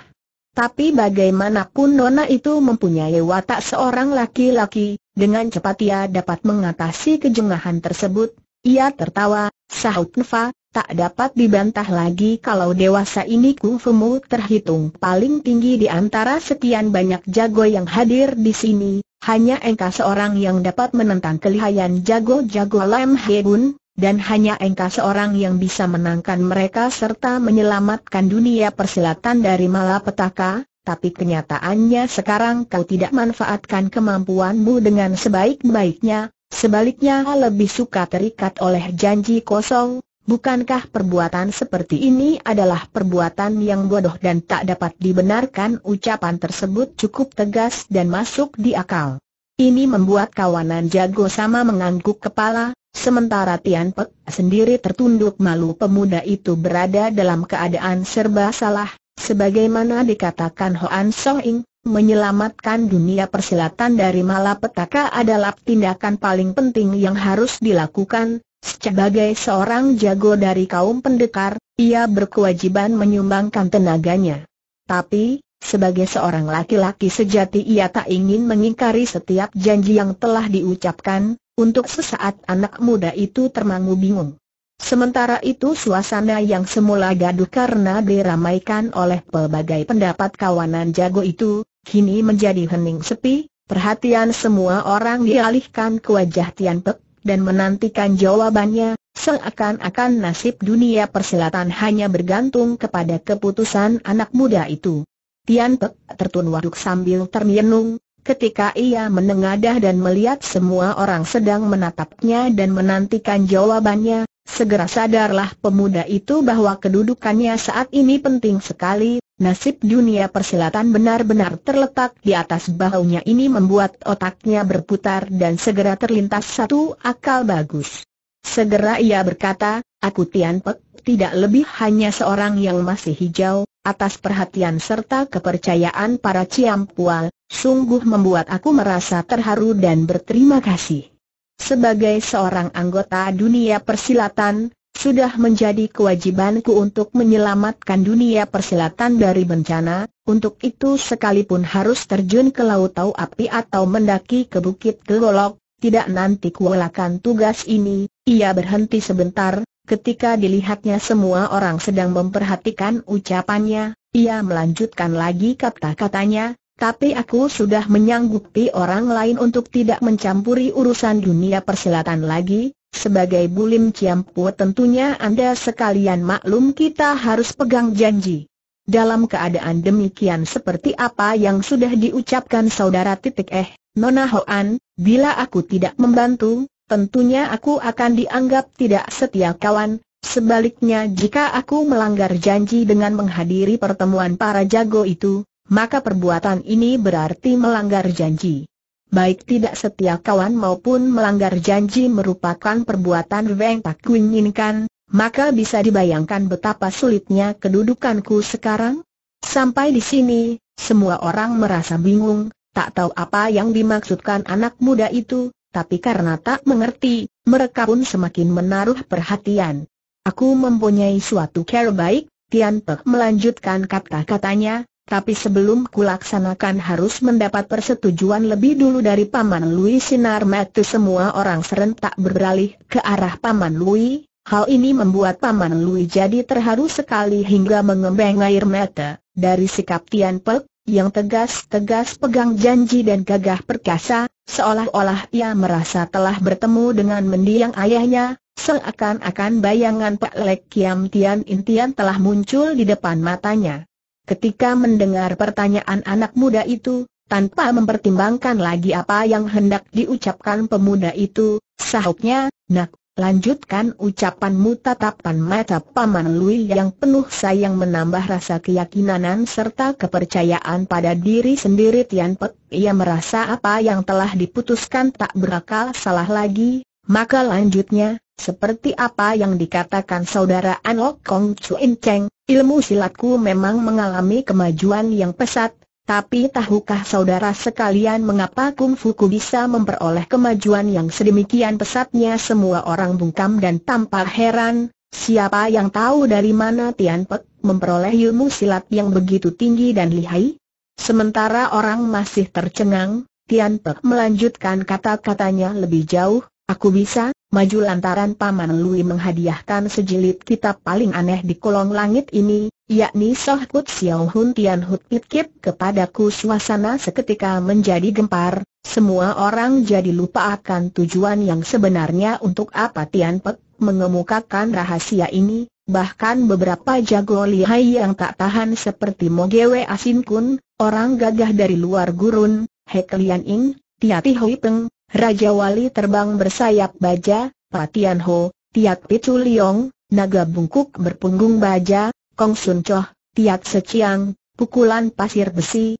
Tapi bagaimanapun nona itu mempunyai watak seorang laki-laki, dengan cepat ia dapat mengatasi kejengahan tersebut, ia tertawa, sahut Nfa, tak dapat dibantah lagi kalau dewasa ini kungfumu terhitung paling tinggi di antara sekian banyak jago yang hadir di sini, hanya engka seorang yang dapat menentang kelihayan jago-jago Lam Hebun, dan hanya engka seorang yang bisa menangkan mereka serta menyelamatkan dunia persilatan dari malapetaka, tapi kenyataannya sekarang kau tidak manfaatkan kemampuanmu dengan sebaik-baiknya, Sebaliknya lebih suka terikat oleh janji kosong, bukankah perbuatan seperti ini adalah perbuatan yang bodoh dan tak dapat dibenarkan ucapan tersebut cukup tegas dan masuk di akal. Ini membuat kawanan jago sama mengangguk kepala, Sementara Tian Pek sendiri tertunduk malu pemuda itu berada dalam keadaan serba salah, sebagaimana dikatakan Hoan Soing, menyelamatkan dunia persilatan dari malapetaka adalah tindakan paling penting yang harus dilakukan. Sebagai seorang jago dari kaum pendekar, ia berkewajiban menyumbangkan tenaganya. Tapi, sebagai seorang laki-laki sejati ia tak ingin mengingkari setiap janji yang telah diucapkan, untuk sesaat anak muda itu termangu bingung. Sementara itu suasana yang semula gaduh karena diramaikan oleh pelbagai pendapat kawanan jago itu, kini menjadi hening sepi, perhatian semua orang dialihkan ke wajah Tian Pek, dan menantikan jawabannya, seakan-akan nasib dunia persilatan hanya bergantung kepada keputusan anak muda itu. Tian Pek tertun waduk sambil termenung, ketika ia menengadah dan melihat semua orang sedang menatapnya dan menantikan jawabannya, segera sadarlah pemuda itu bahwa kedudukannya saat ini penting sekali, Nasib dunia persilatan benar-benar terletak di atas bahunya ini membuat otaknya berputar dan segera terlintas satu akal bagus. Segera ia berkata, aku Tian Pek, tidak lebih hanya seorang yang masih hijau, atas perhatian serta kepercayaan para Ciampual, sungguh membuat aku merasa terharu dan berterima kasih. Sebagai seorang anggota dunia persilatan, sudah menjadi kewajibanku untuk menyelamatkan dunia persilatan dari bencana, untuk itu sekalipun harus terjun ke laut tau api atau mendaki ke bukit gelolok, tidak nanti kuelakan tugas ini, ia berhenti sebentar, ketika dilihatnya semua orang sedang memperhatikan ucapannya, ia melanjutkan lagi kata-katanya, tapi aku sudah menyanggupi orang lain untuk tidak mencampuri urusan dunia persilatan lagi, sebagai Bulim Ciampu tentunya Anda sekalian maklum kita harus pegang janji. Dalam keadaan demikian seperti apa yang sudah diucapkan saudara titik eh, Nona Hoan, bila aku tidak membantu, tentunya aku akan dianggap tidak setia kawan. Sebaliknya jika aku melanggar janji dengan menghadiri pertemuan para jago itu, maka perbuatan ini berarti melanggar janji baik tidak setia kawan maupun melanggar janji merupakan perbuatan Weng Tak kuinginkan, maka bisa dibayangkan betapa sulitnya kedudukanku sekarang. Sampai di sini, semua orang merasa bingung, tak tahu apa yang dimaksudkan anak muda itu, tapi karena tak mengerti, mereka pun semakin menaruh perhatian. Aku mempunyai suatu care baik, Tian Pek melanjutkan kata-katanya, tapi sebelum kulaksanakan harus mendapat persetujuan lebih dulu dari Paman Lui Sinar Metu semua orang serentak beralih ke arah Paman Lui, hal ini membuat Paman Lui jadi terharu sekali hingga mengembang air mata, dari sikap Tian Pek, yang tegas-tegas pegang janji dan gagah perkasa, seolah-olah ia merasa telah bertemu dengan mendiang ayahnya, seakan-akan bayangan Pak Lek Kiam Tian Intian telah muncul di depan matanya. Ketika mendengar pertanyaan anak muda itu, tanpa mempertimbangkan lagi apa yang hendak diucapkan pemuda itu, sahutnya, nak, lanjutkan ucapanmu tatapan mata Paman Lui yang penuh sayang menambah rasa keyakinan serta kepercayaan pada diri sendiri Tian Pek. Ia merasa apa yang telah diputuskan tak berakal salah lagi, maka lanjutnya, seperti apa yang dikatakan saudara Anok Kong Chuin Cheng, ilmu silatku memang mengalami kemajuan yang pesat, tapi tahukah saudara sekalian mengapa kung ku bisa memperoleh kemajuan yang sedemikian pesatnya semua orang bungkam dan tampak heran, siapa yang tahu dari mana Tian Pek memperoleh ilmu silat yang begitu tinggi dan lihai? Sementara orang masih tercengang, Tian Pek melanjutkan kata-katanya lebih jauh, Aku bisa, maju lantaran Paman Lui menghadiahkan sejilid kitab paling aneh di kolong langit ini, yakni Soh Kut Xiao Hun Tian Hut Pit Kip kepadaku suasana seketika menjadi gempar, semua orang jadi lupa akan tujuan yang sebenarnya untuk apa Tian Pek mengemukakan rahasia ini, bahkan beberapa jago lihai yang tak tahan seperti Mogewe Asin Kun, orang gagah dari luar gurun, He Lian Ing, Ti Hui Peng, Raja Wali terbang bersayap baja, Patian Ho, Tiat Pitu Liong, Naga Bungkuk berpunggung baja, Kong Sun Choh, Tiat Seciang, Pukulan Pasir Besi,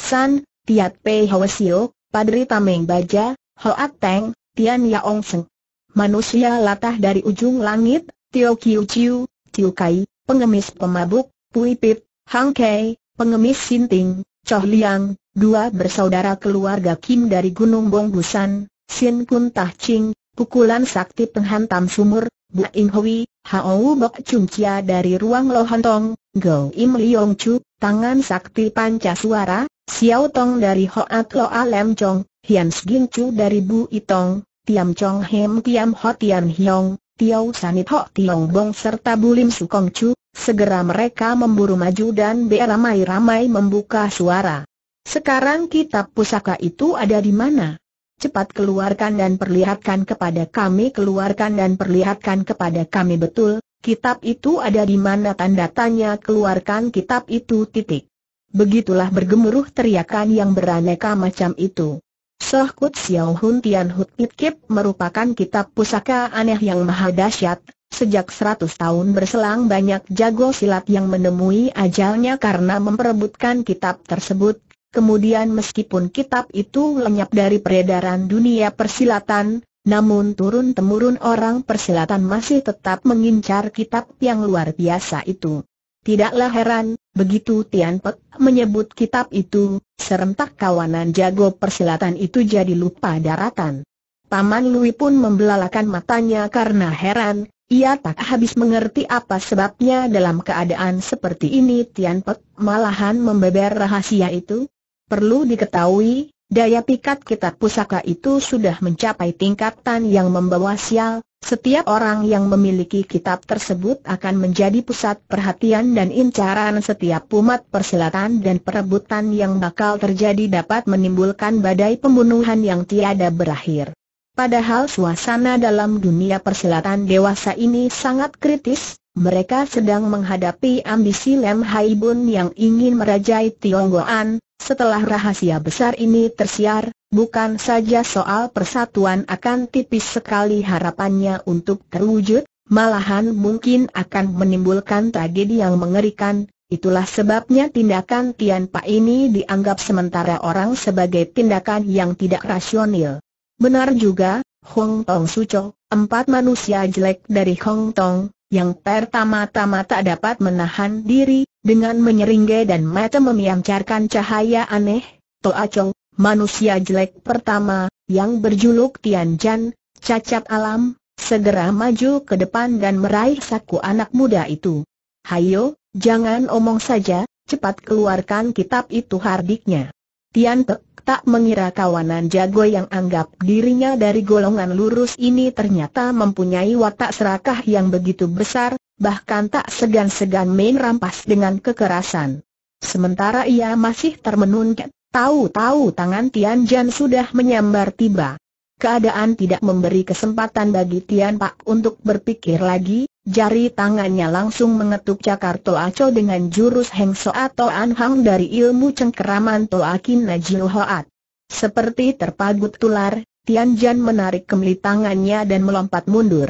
San, Tiat Pei Sio, Padri Tameng Baja, Hoat Teng, Tian Yaong Seng. Manusia latah dari ujung langit, Tio Kiu Chiu, Chiu Kai, pengemis pemabuk, Pui Pip, Hang Kei, pengemis sinting, Choh Liang, dua bersaudara keluarga Kim dari Gunung Bonggusan, Sin Kun Tah Ching, pukulan sakti penghantam sumur, Bu In Hui, Hao Bok Chung Chia dari ruang Tong, Go Im Leong Chu, tangan sakti panca suara, Xiao Tong dari Hoat Loa Lem Chong, Hian Sging Chu dari Bu Itong, Tiam Chong Hem Tiam Ho Tian Hiong, Tiao Sanit Ho Tiong Bong serta Bulim Sukong Chu, segera mereka memburu maju dan beramai-ramai membuka suara. Sekarang kitab pusaka itu ada di mana? Cepat keluarkan dan perlihatkan kepada kami Keluarkan dan perlihatkan kepada kami betul, kitab itu ada di mana tanda tanya keluarkan kitab itu titik Begitulah bergemuruh teriakan yang beraneka macam itu Soh Kut Xiao Hun Tian Hut It Kip merupakan kitab pusaka aneh yang maha dahsyat Sejak seratus tahun berselang banyak jago silat yang menemui ajalnya karena memperebutkan kitab tersebut Kemudian meskipun kitab itu lenyap dari peredaran dunia persilatan, namun turun-temurun orang persilatan masih tetap mengincar kitab yang luar biasa itu. Tidaklah heran, begitu Tian Pek menyebut kitab itu, serentak kawanan jago persilatan itu jadi lupa daratan. Paman Lui pun membelalakan matanya karena heran, ia tak habis mengerti apa sebabnya dalam keadaan seperti ini Tian Pek malahan membeber rahasia itu, Perlu diketahui, daya pikat kitab pusaka itu sudah mencapai tingkatan yang membawa sial, setiap orang yang memiliki kitab tersebut akan menjadi pusat perhatian dan incaran setiap umat persilatan dan perebutan yang bakal terjadi dapat menimbulkan badai pembunuhan yang tiada berakhir. Padahal suasana dalam dunia persilatan dewasa ini sangat kritis, mereka sedang menghadapi ambisi Lem Hai Bun yang ingin merajai Tionggoan, setelah rahasia besar ini tersiar, bukan saja soal persatuan akan tipis sekali harapannya untuk terwujud, malahan mungkin akan menimbulkan tragedi yang mengerikan, itulah sebabnya tindakan Tian Pa ini dianggap sementara orang sebagai tindakan yang tidak rasional. Benar juga, Hong Tong Sucho, empat manusia jelek dari Hong Tong, yang pertama-tama tak dapat menahan diri, dengan menyeringai dan mata memancarkan cahaya aneh, Toa Chong, manusia jelek pertama, yang berjuluk Jan, cacat alam, segera maju ke depan dan meraih saku anak muda itu. Hayo, jangan omong saja, cepat keluarkan kitab itu hardiknya. Tian Pek tak mengira kawanan jago yang anggap dirinya dari golongan lurus ini ternyata mempunyai watak serakah yang begitu besar, bahkan tak segan-segan main rampas dengan kekerasan. Sementara ia masih termenung, tahu-tahu tangan Tian Jan sudah menyambar tiba. Keadaan tidak memberi kesempatan bagi Tian Pak untuk berpikir lagi, Jari tangannya langsung mengetuk cakar Cho dengan jurus Heng atau Toan Hang dari ilmu cengkeraman Kin Najil Hoat. Seperti terpagut tular, Tian Tianjian menarik kemli tangannya dan melompat mundur.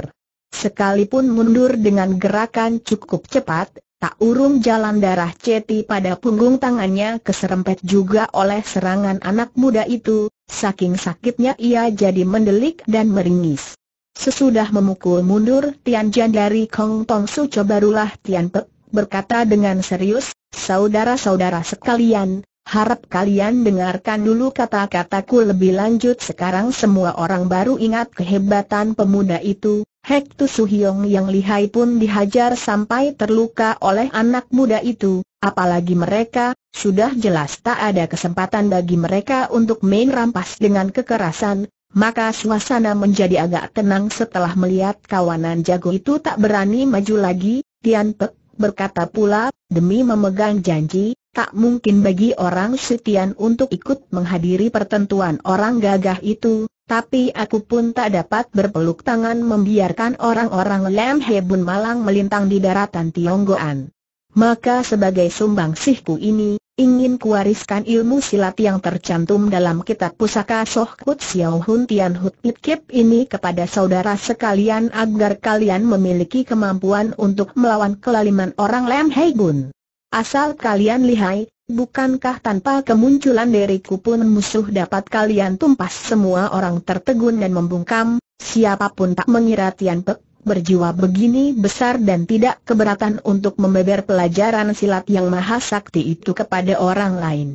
Sekalipun mundur dengan gerakan cukup cepat, tak urung jalan darah ceti pada punggung tangannya keserempet juga oleh serangan anak muda itu, saking sakitnya ia jadi mendelik dan meringis. Sesudah memukul mundur Tian Jian dari Kong Tong coba barulah Tian Pe berkata dengan serius, Saudara-saudara sekalian, harap kalian dengarkan dulu kata-kataku lebih lanjut sekarang semua orang baru ingat kehebatan pemuda itu, Hek Tu Hiong yang lihai pun dihajar sampai terluka oleh anak muda itu, apalagi mereka, sudah jelas tak ada kesempatan bagi mereka untuk main rampas dengan kekerasan, maka suasana menjadi agak tenang setelah melihat kawanan jago itu tak berani maju lagi, Tian Pe, berkata pula, demi memegang janji, tak mungkin bagi orang setian untuk ikut menghadiri pertentuan orang gagah itu, tapi aku pun tak dapat berpeluk tangan membiarkan orang-orang Lam Hebun Malang melintang di daratan Tionggoan. Maka sebagai sumbang sumbangsihku ini, ingin kuwariskan ilmu silat yang tercantum dalam kitab pusaka Soh Kut Xiao Hun Tian Hut Pit Kip ini kepada saudara sekalian agar kalian memiliki kemampuan untuk melawan kelaliman orang Lam Hei Gun. Asal kalian lihai, bukankah tanpa kemunculan diriku pun musuh dapat kalian tumpas semua orang tertegun dan membungkam, siapapun tak mengira Tian Pek berjiwa begini besar dan tidak keberatan untuk membeber pelajaran silat yang maha sakti itu kepada orang lain.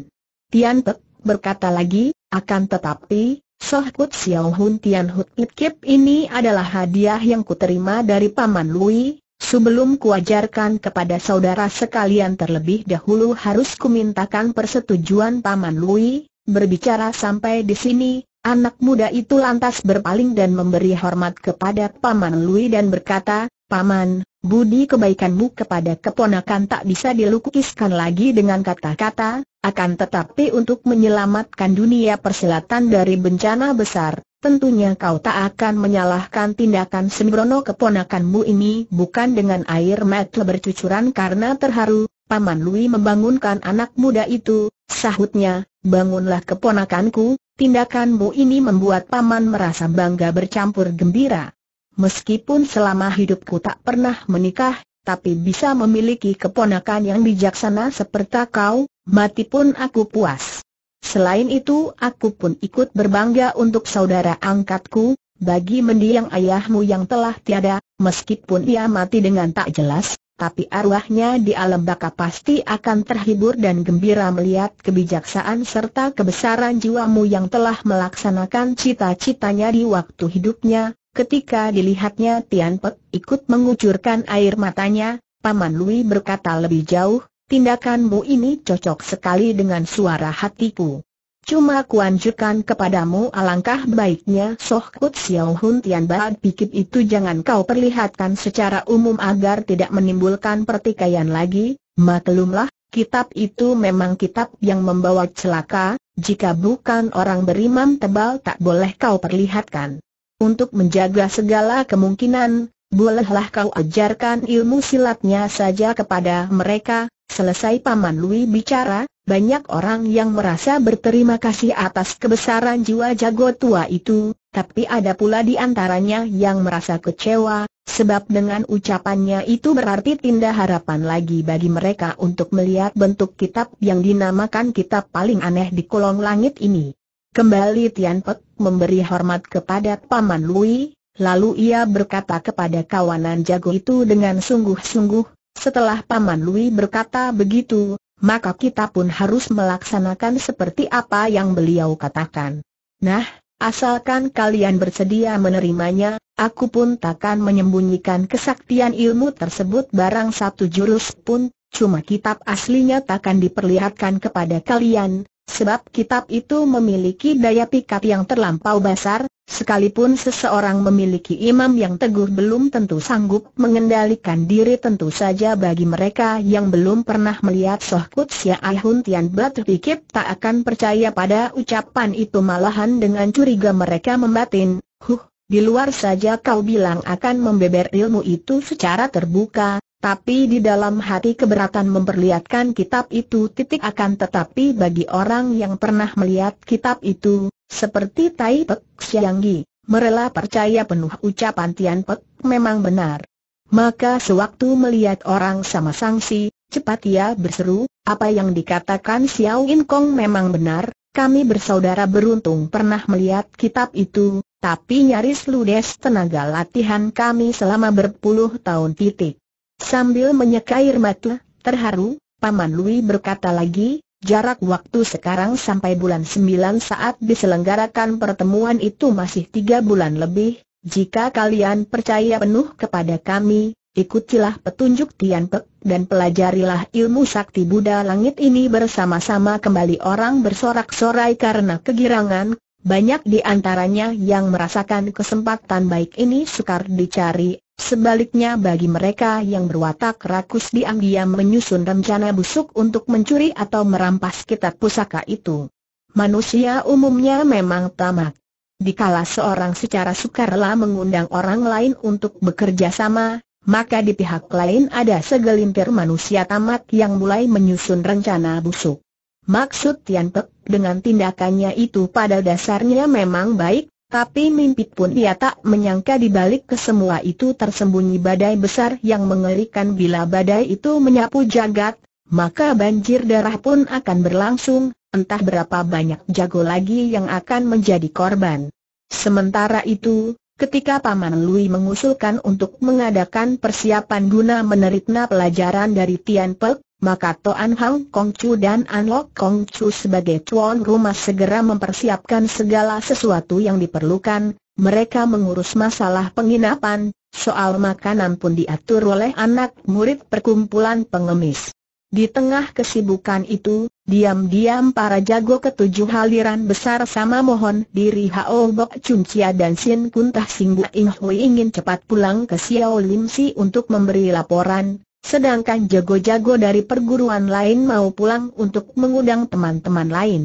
Tian Pek berkata lagi, akan tetapi, soh kut Xiao Hun Tian Hut It Kip ini adalah hadiah yang kuterima dari Paman Lui, sebelum kuajarkan kepada saudara sekalian terlebih dahulu harus kumintakan persetujuan Paman Lui, berbicara sampai di sini, Anak muda itu lantas berpaling dan memberi hormat kepada Paman Lui dan berkata, Paman, budi kebaikanmu kepada keponakan tak bisa dilukiskan lagi dengan kata-kata, akan tetapi untuk menyelamatkan dunia persilatan dari bencana besar, tentunya kau tak akan menyalahkan tindakan sembrono keponakanmu ini bukan dengan air mata bercucuran karena terharu, Paman Lui membangunkan anak muda itu, sahutnya, bangunlah keponakanku, Tindakanmu ini membuat paman merasa bangga bercampur gembira. Meskipun selama hidupku tak pernah menikah, tapi bisa memiliki keponakan yang bijaksana seperti kau, mati pun aku puas. Selain itu aku pun ikut berbangga untuk saudara angkatku, bagi mendiang ayahmu yang telah tiada, meskipun ia mati dengan tak jelas, tapi arwahnya di alam baka pasti akan terhibur dan gembira melihat kebijaksanaan serta kebesaran jiwamu yang telah melaksanakan cita-citanya di waktu hidupnya. Ketika dilihatnya Tian Pek ikut mengucurkan air matanya, Paman Lui berkata lebih jauh, tindakanmu ini cocok sekali dengan suara hatiku. Cuma kuanjurkan kepadamu alangkah baiknya Soh Kut Xiao Hun Tian Baat pikir itu jangan kau perlihatkan secara umum agar tidak menimbulkan pertikaian lagi, maklumlah, kitab itu memang kitab yang membawa celaka, jika bukan orang berimam tebal tak boleh kau perlihatkan. Untuk menjaga segala kemungkinan, bolehlah kau ajarkan ilmu silatnya saja kepada mereka. Selesai Paman Lui bicara, banyak orang yang merasa berterima kasih atas kebesaran jiwa jago tua itu, tapi ada pula di antaranya yang merasa kecewa, sebab dengan ucapannya itu berarti tindak harapan lagi bagi mereka untuk melihat bentuk kitab yang dinamakan kitab paling aneh di kolong langit ini. Kembali Tian Pek memberi hormat kepada Paman Lui, Lalu ia berkata kepada kawanan jago itu dengan sungguh-sungguh, setelah Paman Lui berkata begitu, maka kita pun harus melaksanakan seperti apa yang beliau katakan. Nah, asalkan kalian bersedia menerimanya, aku pun takkan menyembunyikan kesaktian ilmu tersebut barang satu jurus pun, cuma kitab aslinya takkan diperlihatkan kepada kalian, Sebab kitab itu memiliki daya pikat yang terlampau besar, sekalipun seseorang memiliki imam yang teguh belum tentu sanggup mengendalikan diri tentu saja bagi mereka yang belum pernah melihat Soh Kut Sia Ahun Tian berpikir tak akan percaya pada ucapan itu malahan dengan curiga mereka membatin, huh, di luar saja kau bilang akan membeber ilmu itu secara terbuka, tapi di dalam hati keberatan memperlihatkan kitab itu titik akan tetapi bagi orang yang pernah melihat kitab itu, seperti Tai Pek Sianggi, merela percaya penuh ucapan Tian Pek memang benar. Maka sewaktu melihat orang sama sangsi, cepat ia berseru, apa yang dikatakan Xiao In Kong memang benar, kami bersaudara beruntung pernah melihat kitab itu, tapi nyaris ludes tenaga latihan kami selama berpuluh tahun titik. Sambil menyeka air mata, terharu, Paman Lui berkata lagi, jarak waktu sekarang sampai bulan 9 saat diselenggarakan pertemuan itu masih tiga bulan lebih, jika kalian percaya penuh kepada kami, ikutilah petunjuk Tian Pek dan pelajarilah ilmu sakti Buddha langit ini bersama-sama kembali orang bersorak-sorai karena kegirangan, banyak di antaranya yang merasakan kesempatan baik ini sukar dicari, Sebaliknya bagi mereka yang berwatak rakus diam-diam menyusun rencana busuk untuk mencuri atau merampas kitab pusaka itu. Manusia umumnya memang tamak. Dikala seorang secara sukarela mengundang orang lain untuk bekerja sama, maka di pihak lain ada segelintir manusia tamak yang mulai menyusun rencana busuk. Maksud Tian Pek dengan tindakannya itu pada dasarnya memang baik, tapi mimpi pun ia tak menyangka di balik kesemua itu tersembunyi badai besar yang mengerikan bila badai itu menyapu jagat, maka banjir darah pun akan berlangsung, entah berapa banyak jago lagi yang akan menjadi korban. Sementara itu, ketika Paman Lui mengusulkan untuk mengadakan persiapan guna menerima pelajaran dari Tian Pek, maka Toan Hang Kong Chu dan An Lok Kong Chu sebagai tuan rumah segera mempersiapkan segala sesuatu yang diperlukan, mereka mengurus masalah penginapan, soal makanan pun diatur oleh anak murid perkumpulan pengemis. Di tengah kesibukan itu, diam-diam para jago ketujuh haliran besar sama mohon diri Hao Bok Chun Chia dan Sin Kun Tah Sing Bu Ing Hui ingin cepat pulang ke Xiao Lim Si untuk memberi laporan, Sedangkan jago-jago dari perguruan lain mau pulang untuk mengundang teman-teman lain.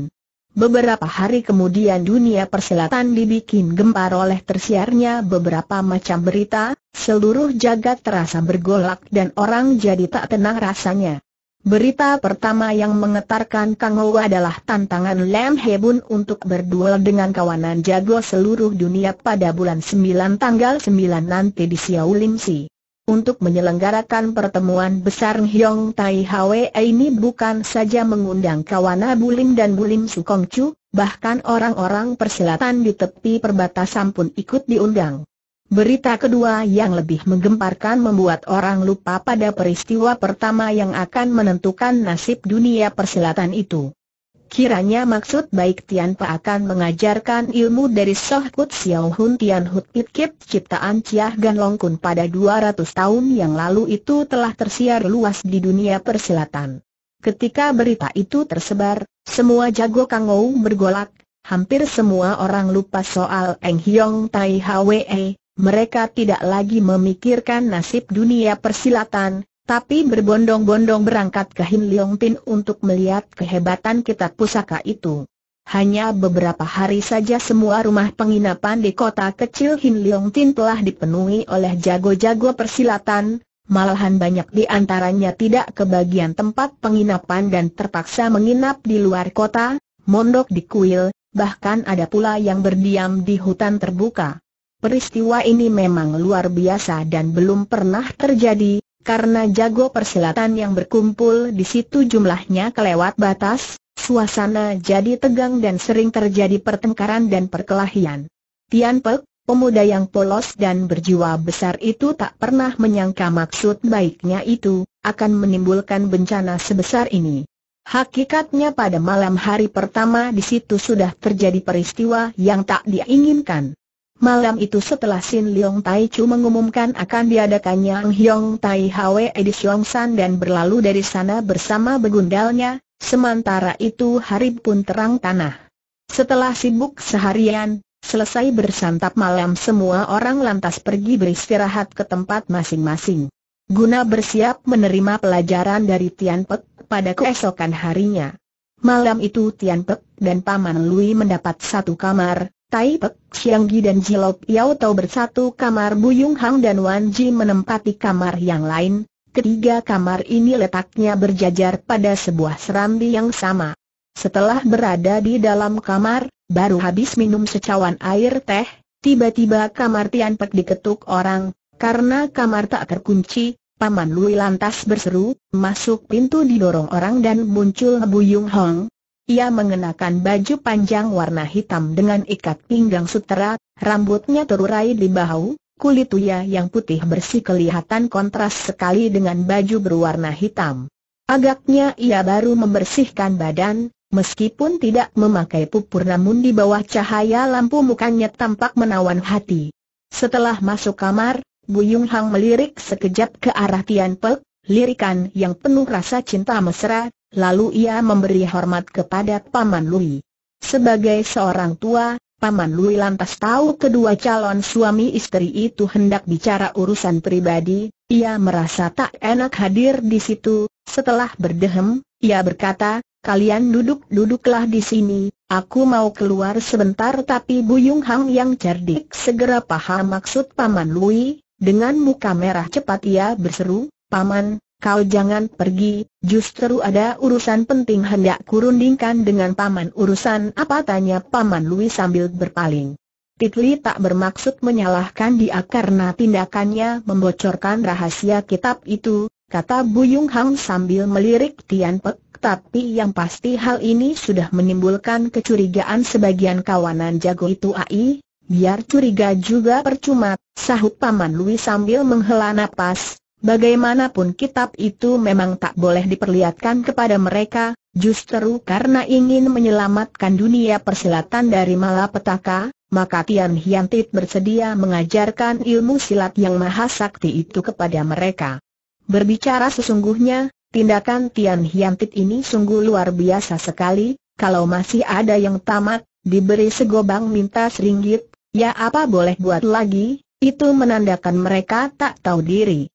Beberapa hari kemudian dunia perselatan dibikin gempar oleh tersiarnya beberapa macam berita, seluruh jagat terasa bergolak dan orang jadi tak tenang rasanya. Berita pertama yang mengetarkan Kang Ho adalah tantangan Lam Hebun untuk berduel dengan kawanan jago seluruh dunia pada bulan 9 tanggal 9 nanti di Si untuk menyelenggarakan pertemuan besar Hyong Tai Hwe ini bukan saja mengundang kawana Bulim dan Bulim Sukong Chu, bahkan orang-orang persilatan di tepi perbatasan pun ikut diundang. Berita kedua yang lebih menggemparkan membuat orang lupa pada peristiwa pertama yang akan menentukan nasib dunia persilatan itu. Kiranya maksud baik Tian Pa akan mengajarkan ilmu dari Soh Kut Xiao Hun Tian Hut Pit Kip ciptaan Ciah Gan Long Kun pada 200 tahun yang lalu itu telah tersiar luas di dunia persilatan. Ketika berita itu tersebar, semua jago kangou bergolak, hampir semua orang lupa soal Eng Hiong Tai Hwe, mereka tidak lagi memikirkan nasib dunia persilatan, tapi berbondong-bondong berangkat ke Hin Leong Pin untuk melihat kehebatan kitab pusaka itu. Hanya beberapa hari saja semua rumah penginapan di kota kecil Hin Leong Tin telah dipenuhi oleh jago-jago persilatan, malahan banyak di antaranya tidak kebagian tempat penginapan dan terpaksa menginap di luar kota, mondok di kuil, bahkan ada pula yang berdiam di hutan terbuka. Peristiwa ini memang luar biasa dan belum pernah terjadi, karena jago persilatan yang berkumpul di situ jumlahnya kelewat batas, suasana jadi tegang dan sering terjadi pertengkaran dan perkelahian. Tian Pek, pemuda yang polos dan berjiwa besar itu tak pernah menyangka maksud baiknya itu, akan menimbulkan bencana sebesar ini. Hakikatnya pada malam hari pertama di situ sudah terjadi peristiwa yang tak diinginkan. Malam itu setelah Sin Leong Tai Chu mengumumkan akan diadakannya Hyong Tai Hwe di San dan berlalu dari sana bersama begundalnya, sementara itu hari pun terang tanah. Setelah sibuk seharian, selesai bersantap malam semua orang lantas pergi beristirahat ke tempat masing-masing. Guna bersiap menerima pelajaran dari Tian Pek pada keesokan harinya. Malam itu Tian Pek dan Paman Lui mendapat satu kamar, Tai Pek, Xiang Gi dan Jilop Yao Tau bersatu kamar Bu Buyung Hang dan Wan Ji menempati kamar yang lain. Ketiga kamar ini letaknya berjajar pada sebuah serambi yang sama. Setelah berada di dalam kamar, baru habis minum secawan air teh, tiba-tiba kamar Tian Pek diketuk orang. Karena kamar tak terkunci, Paman Lui lantas berseru, masuk pintu didorong orang dan muncul Bu Yung Hang, ia mengenakan baju panjang warna hitam dengan ikat pinggang sutera, rambutnya terurai di bahu, kulit tuya yang putih bersih kelihatan kontras sekali dengan baju berwarna hitam. Agaknya ia baru membersihkan badan, meskipun tidak memakai pupur namun di bawah cahaya lampu mukanya tampak menawan hati. Setelah masuk kamar, Buyung Hang melirik sekejap ke arah Tian Pek, lirikan yang penuh rasa cinta mesra, Lalu ia memberi hormat kepada Paman Lui. Sebagai seorang tua, Paman Lui lantas tahu kedua calon suami istri itu hendak bicara urusan pribadi, ia merasa tak enak hadir di situ, setelah berdehem, ia berkata, kalian duduk-duduklah di sini, aku mau keluar sebentar tapi Buyung Hang yang cerdik segera paham maksud Paman Lui, dengan muka merah cepat ia berseru, Paman, kau jangan pergi, justru ada urusan penting hendak kurundingkan dengan paman urusan apa tanya paman Lui sambil berpaling. Titli tak bermaksud menyalahkan dia karena tindakannya membocorkan rahasia kitab itu, kata Buyung Hang sambil melirik Tian Pek, tapi yang pasti hal ini sudah menimbulkan kecurigaan sebagian kawanan jago itu ai, biar curiga juga percuma, sahut Paman Lui sambil menghela napas, Bagaimanapun kitab itu memang tak boleh diperlihatkan kepada mereka, justru karena ingin menyelamatkan dunia persilatan dari malapetaka, maka Tian Hiantit bersedia mengajarkan ilmu silat yang maha sakti itu kepada mereka. Berbicara sesungguhnya, tindakan Tian Hiantit ini sungguh luar biasa sekali, kalau masih ada yang tamat, diberi segobang minta seringgit, ya apa boleh buat lagi, itu menandakan mereka tak tahu diri.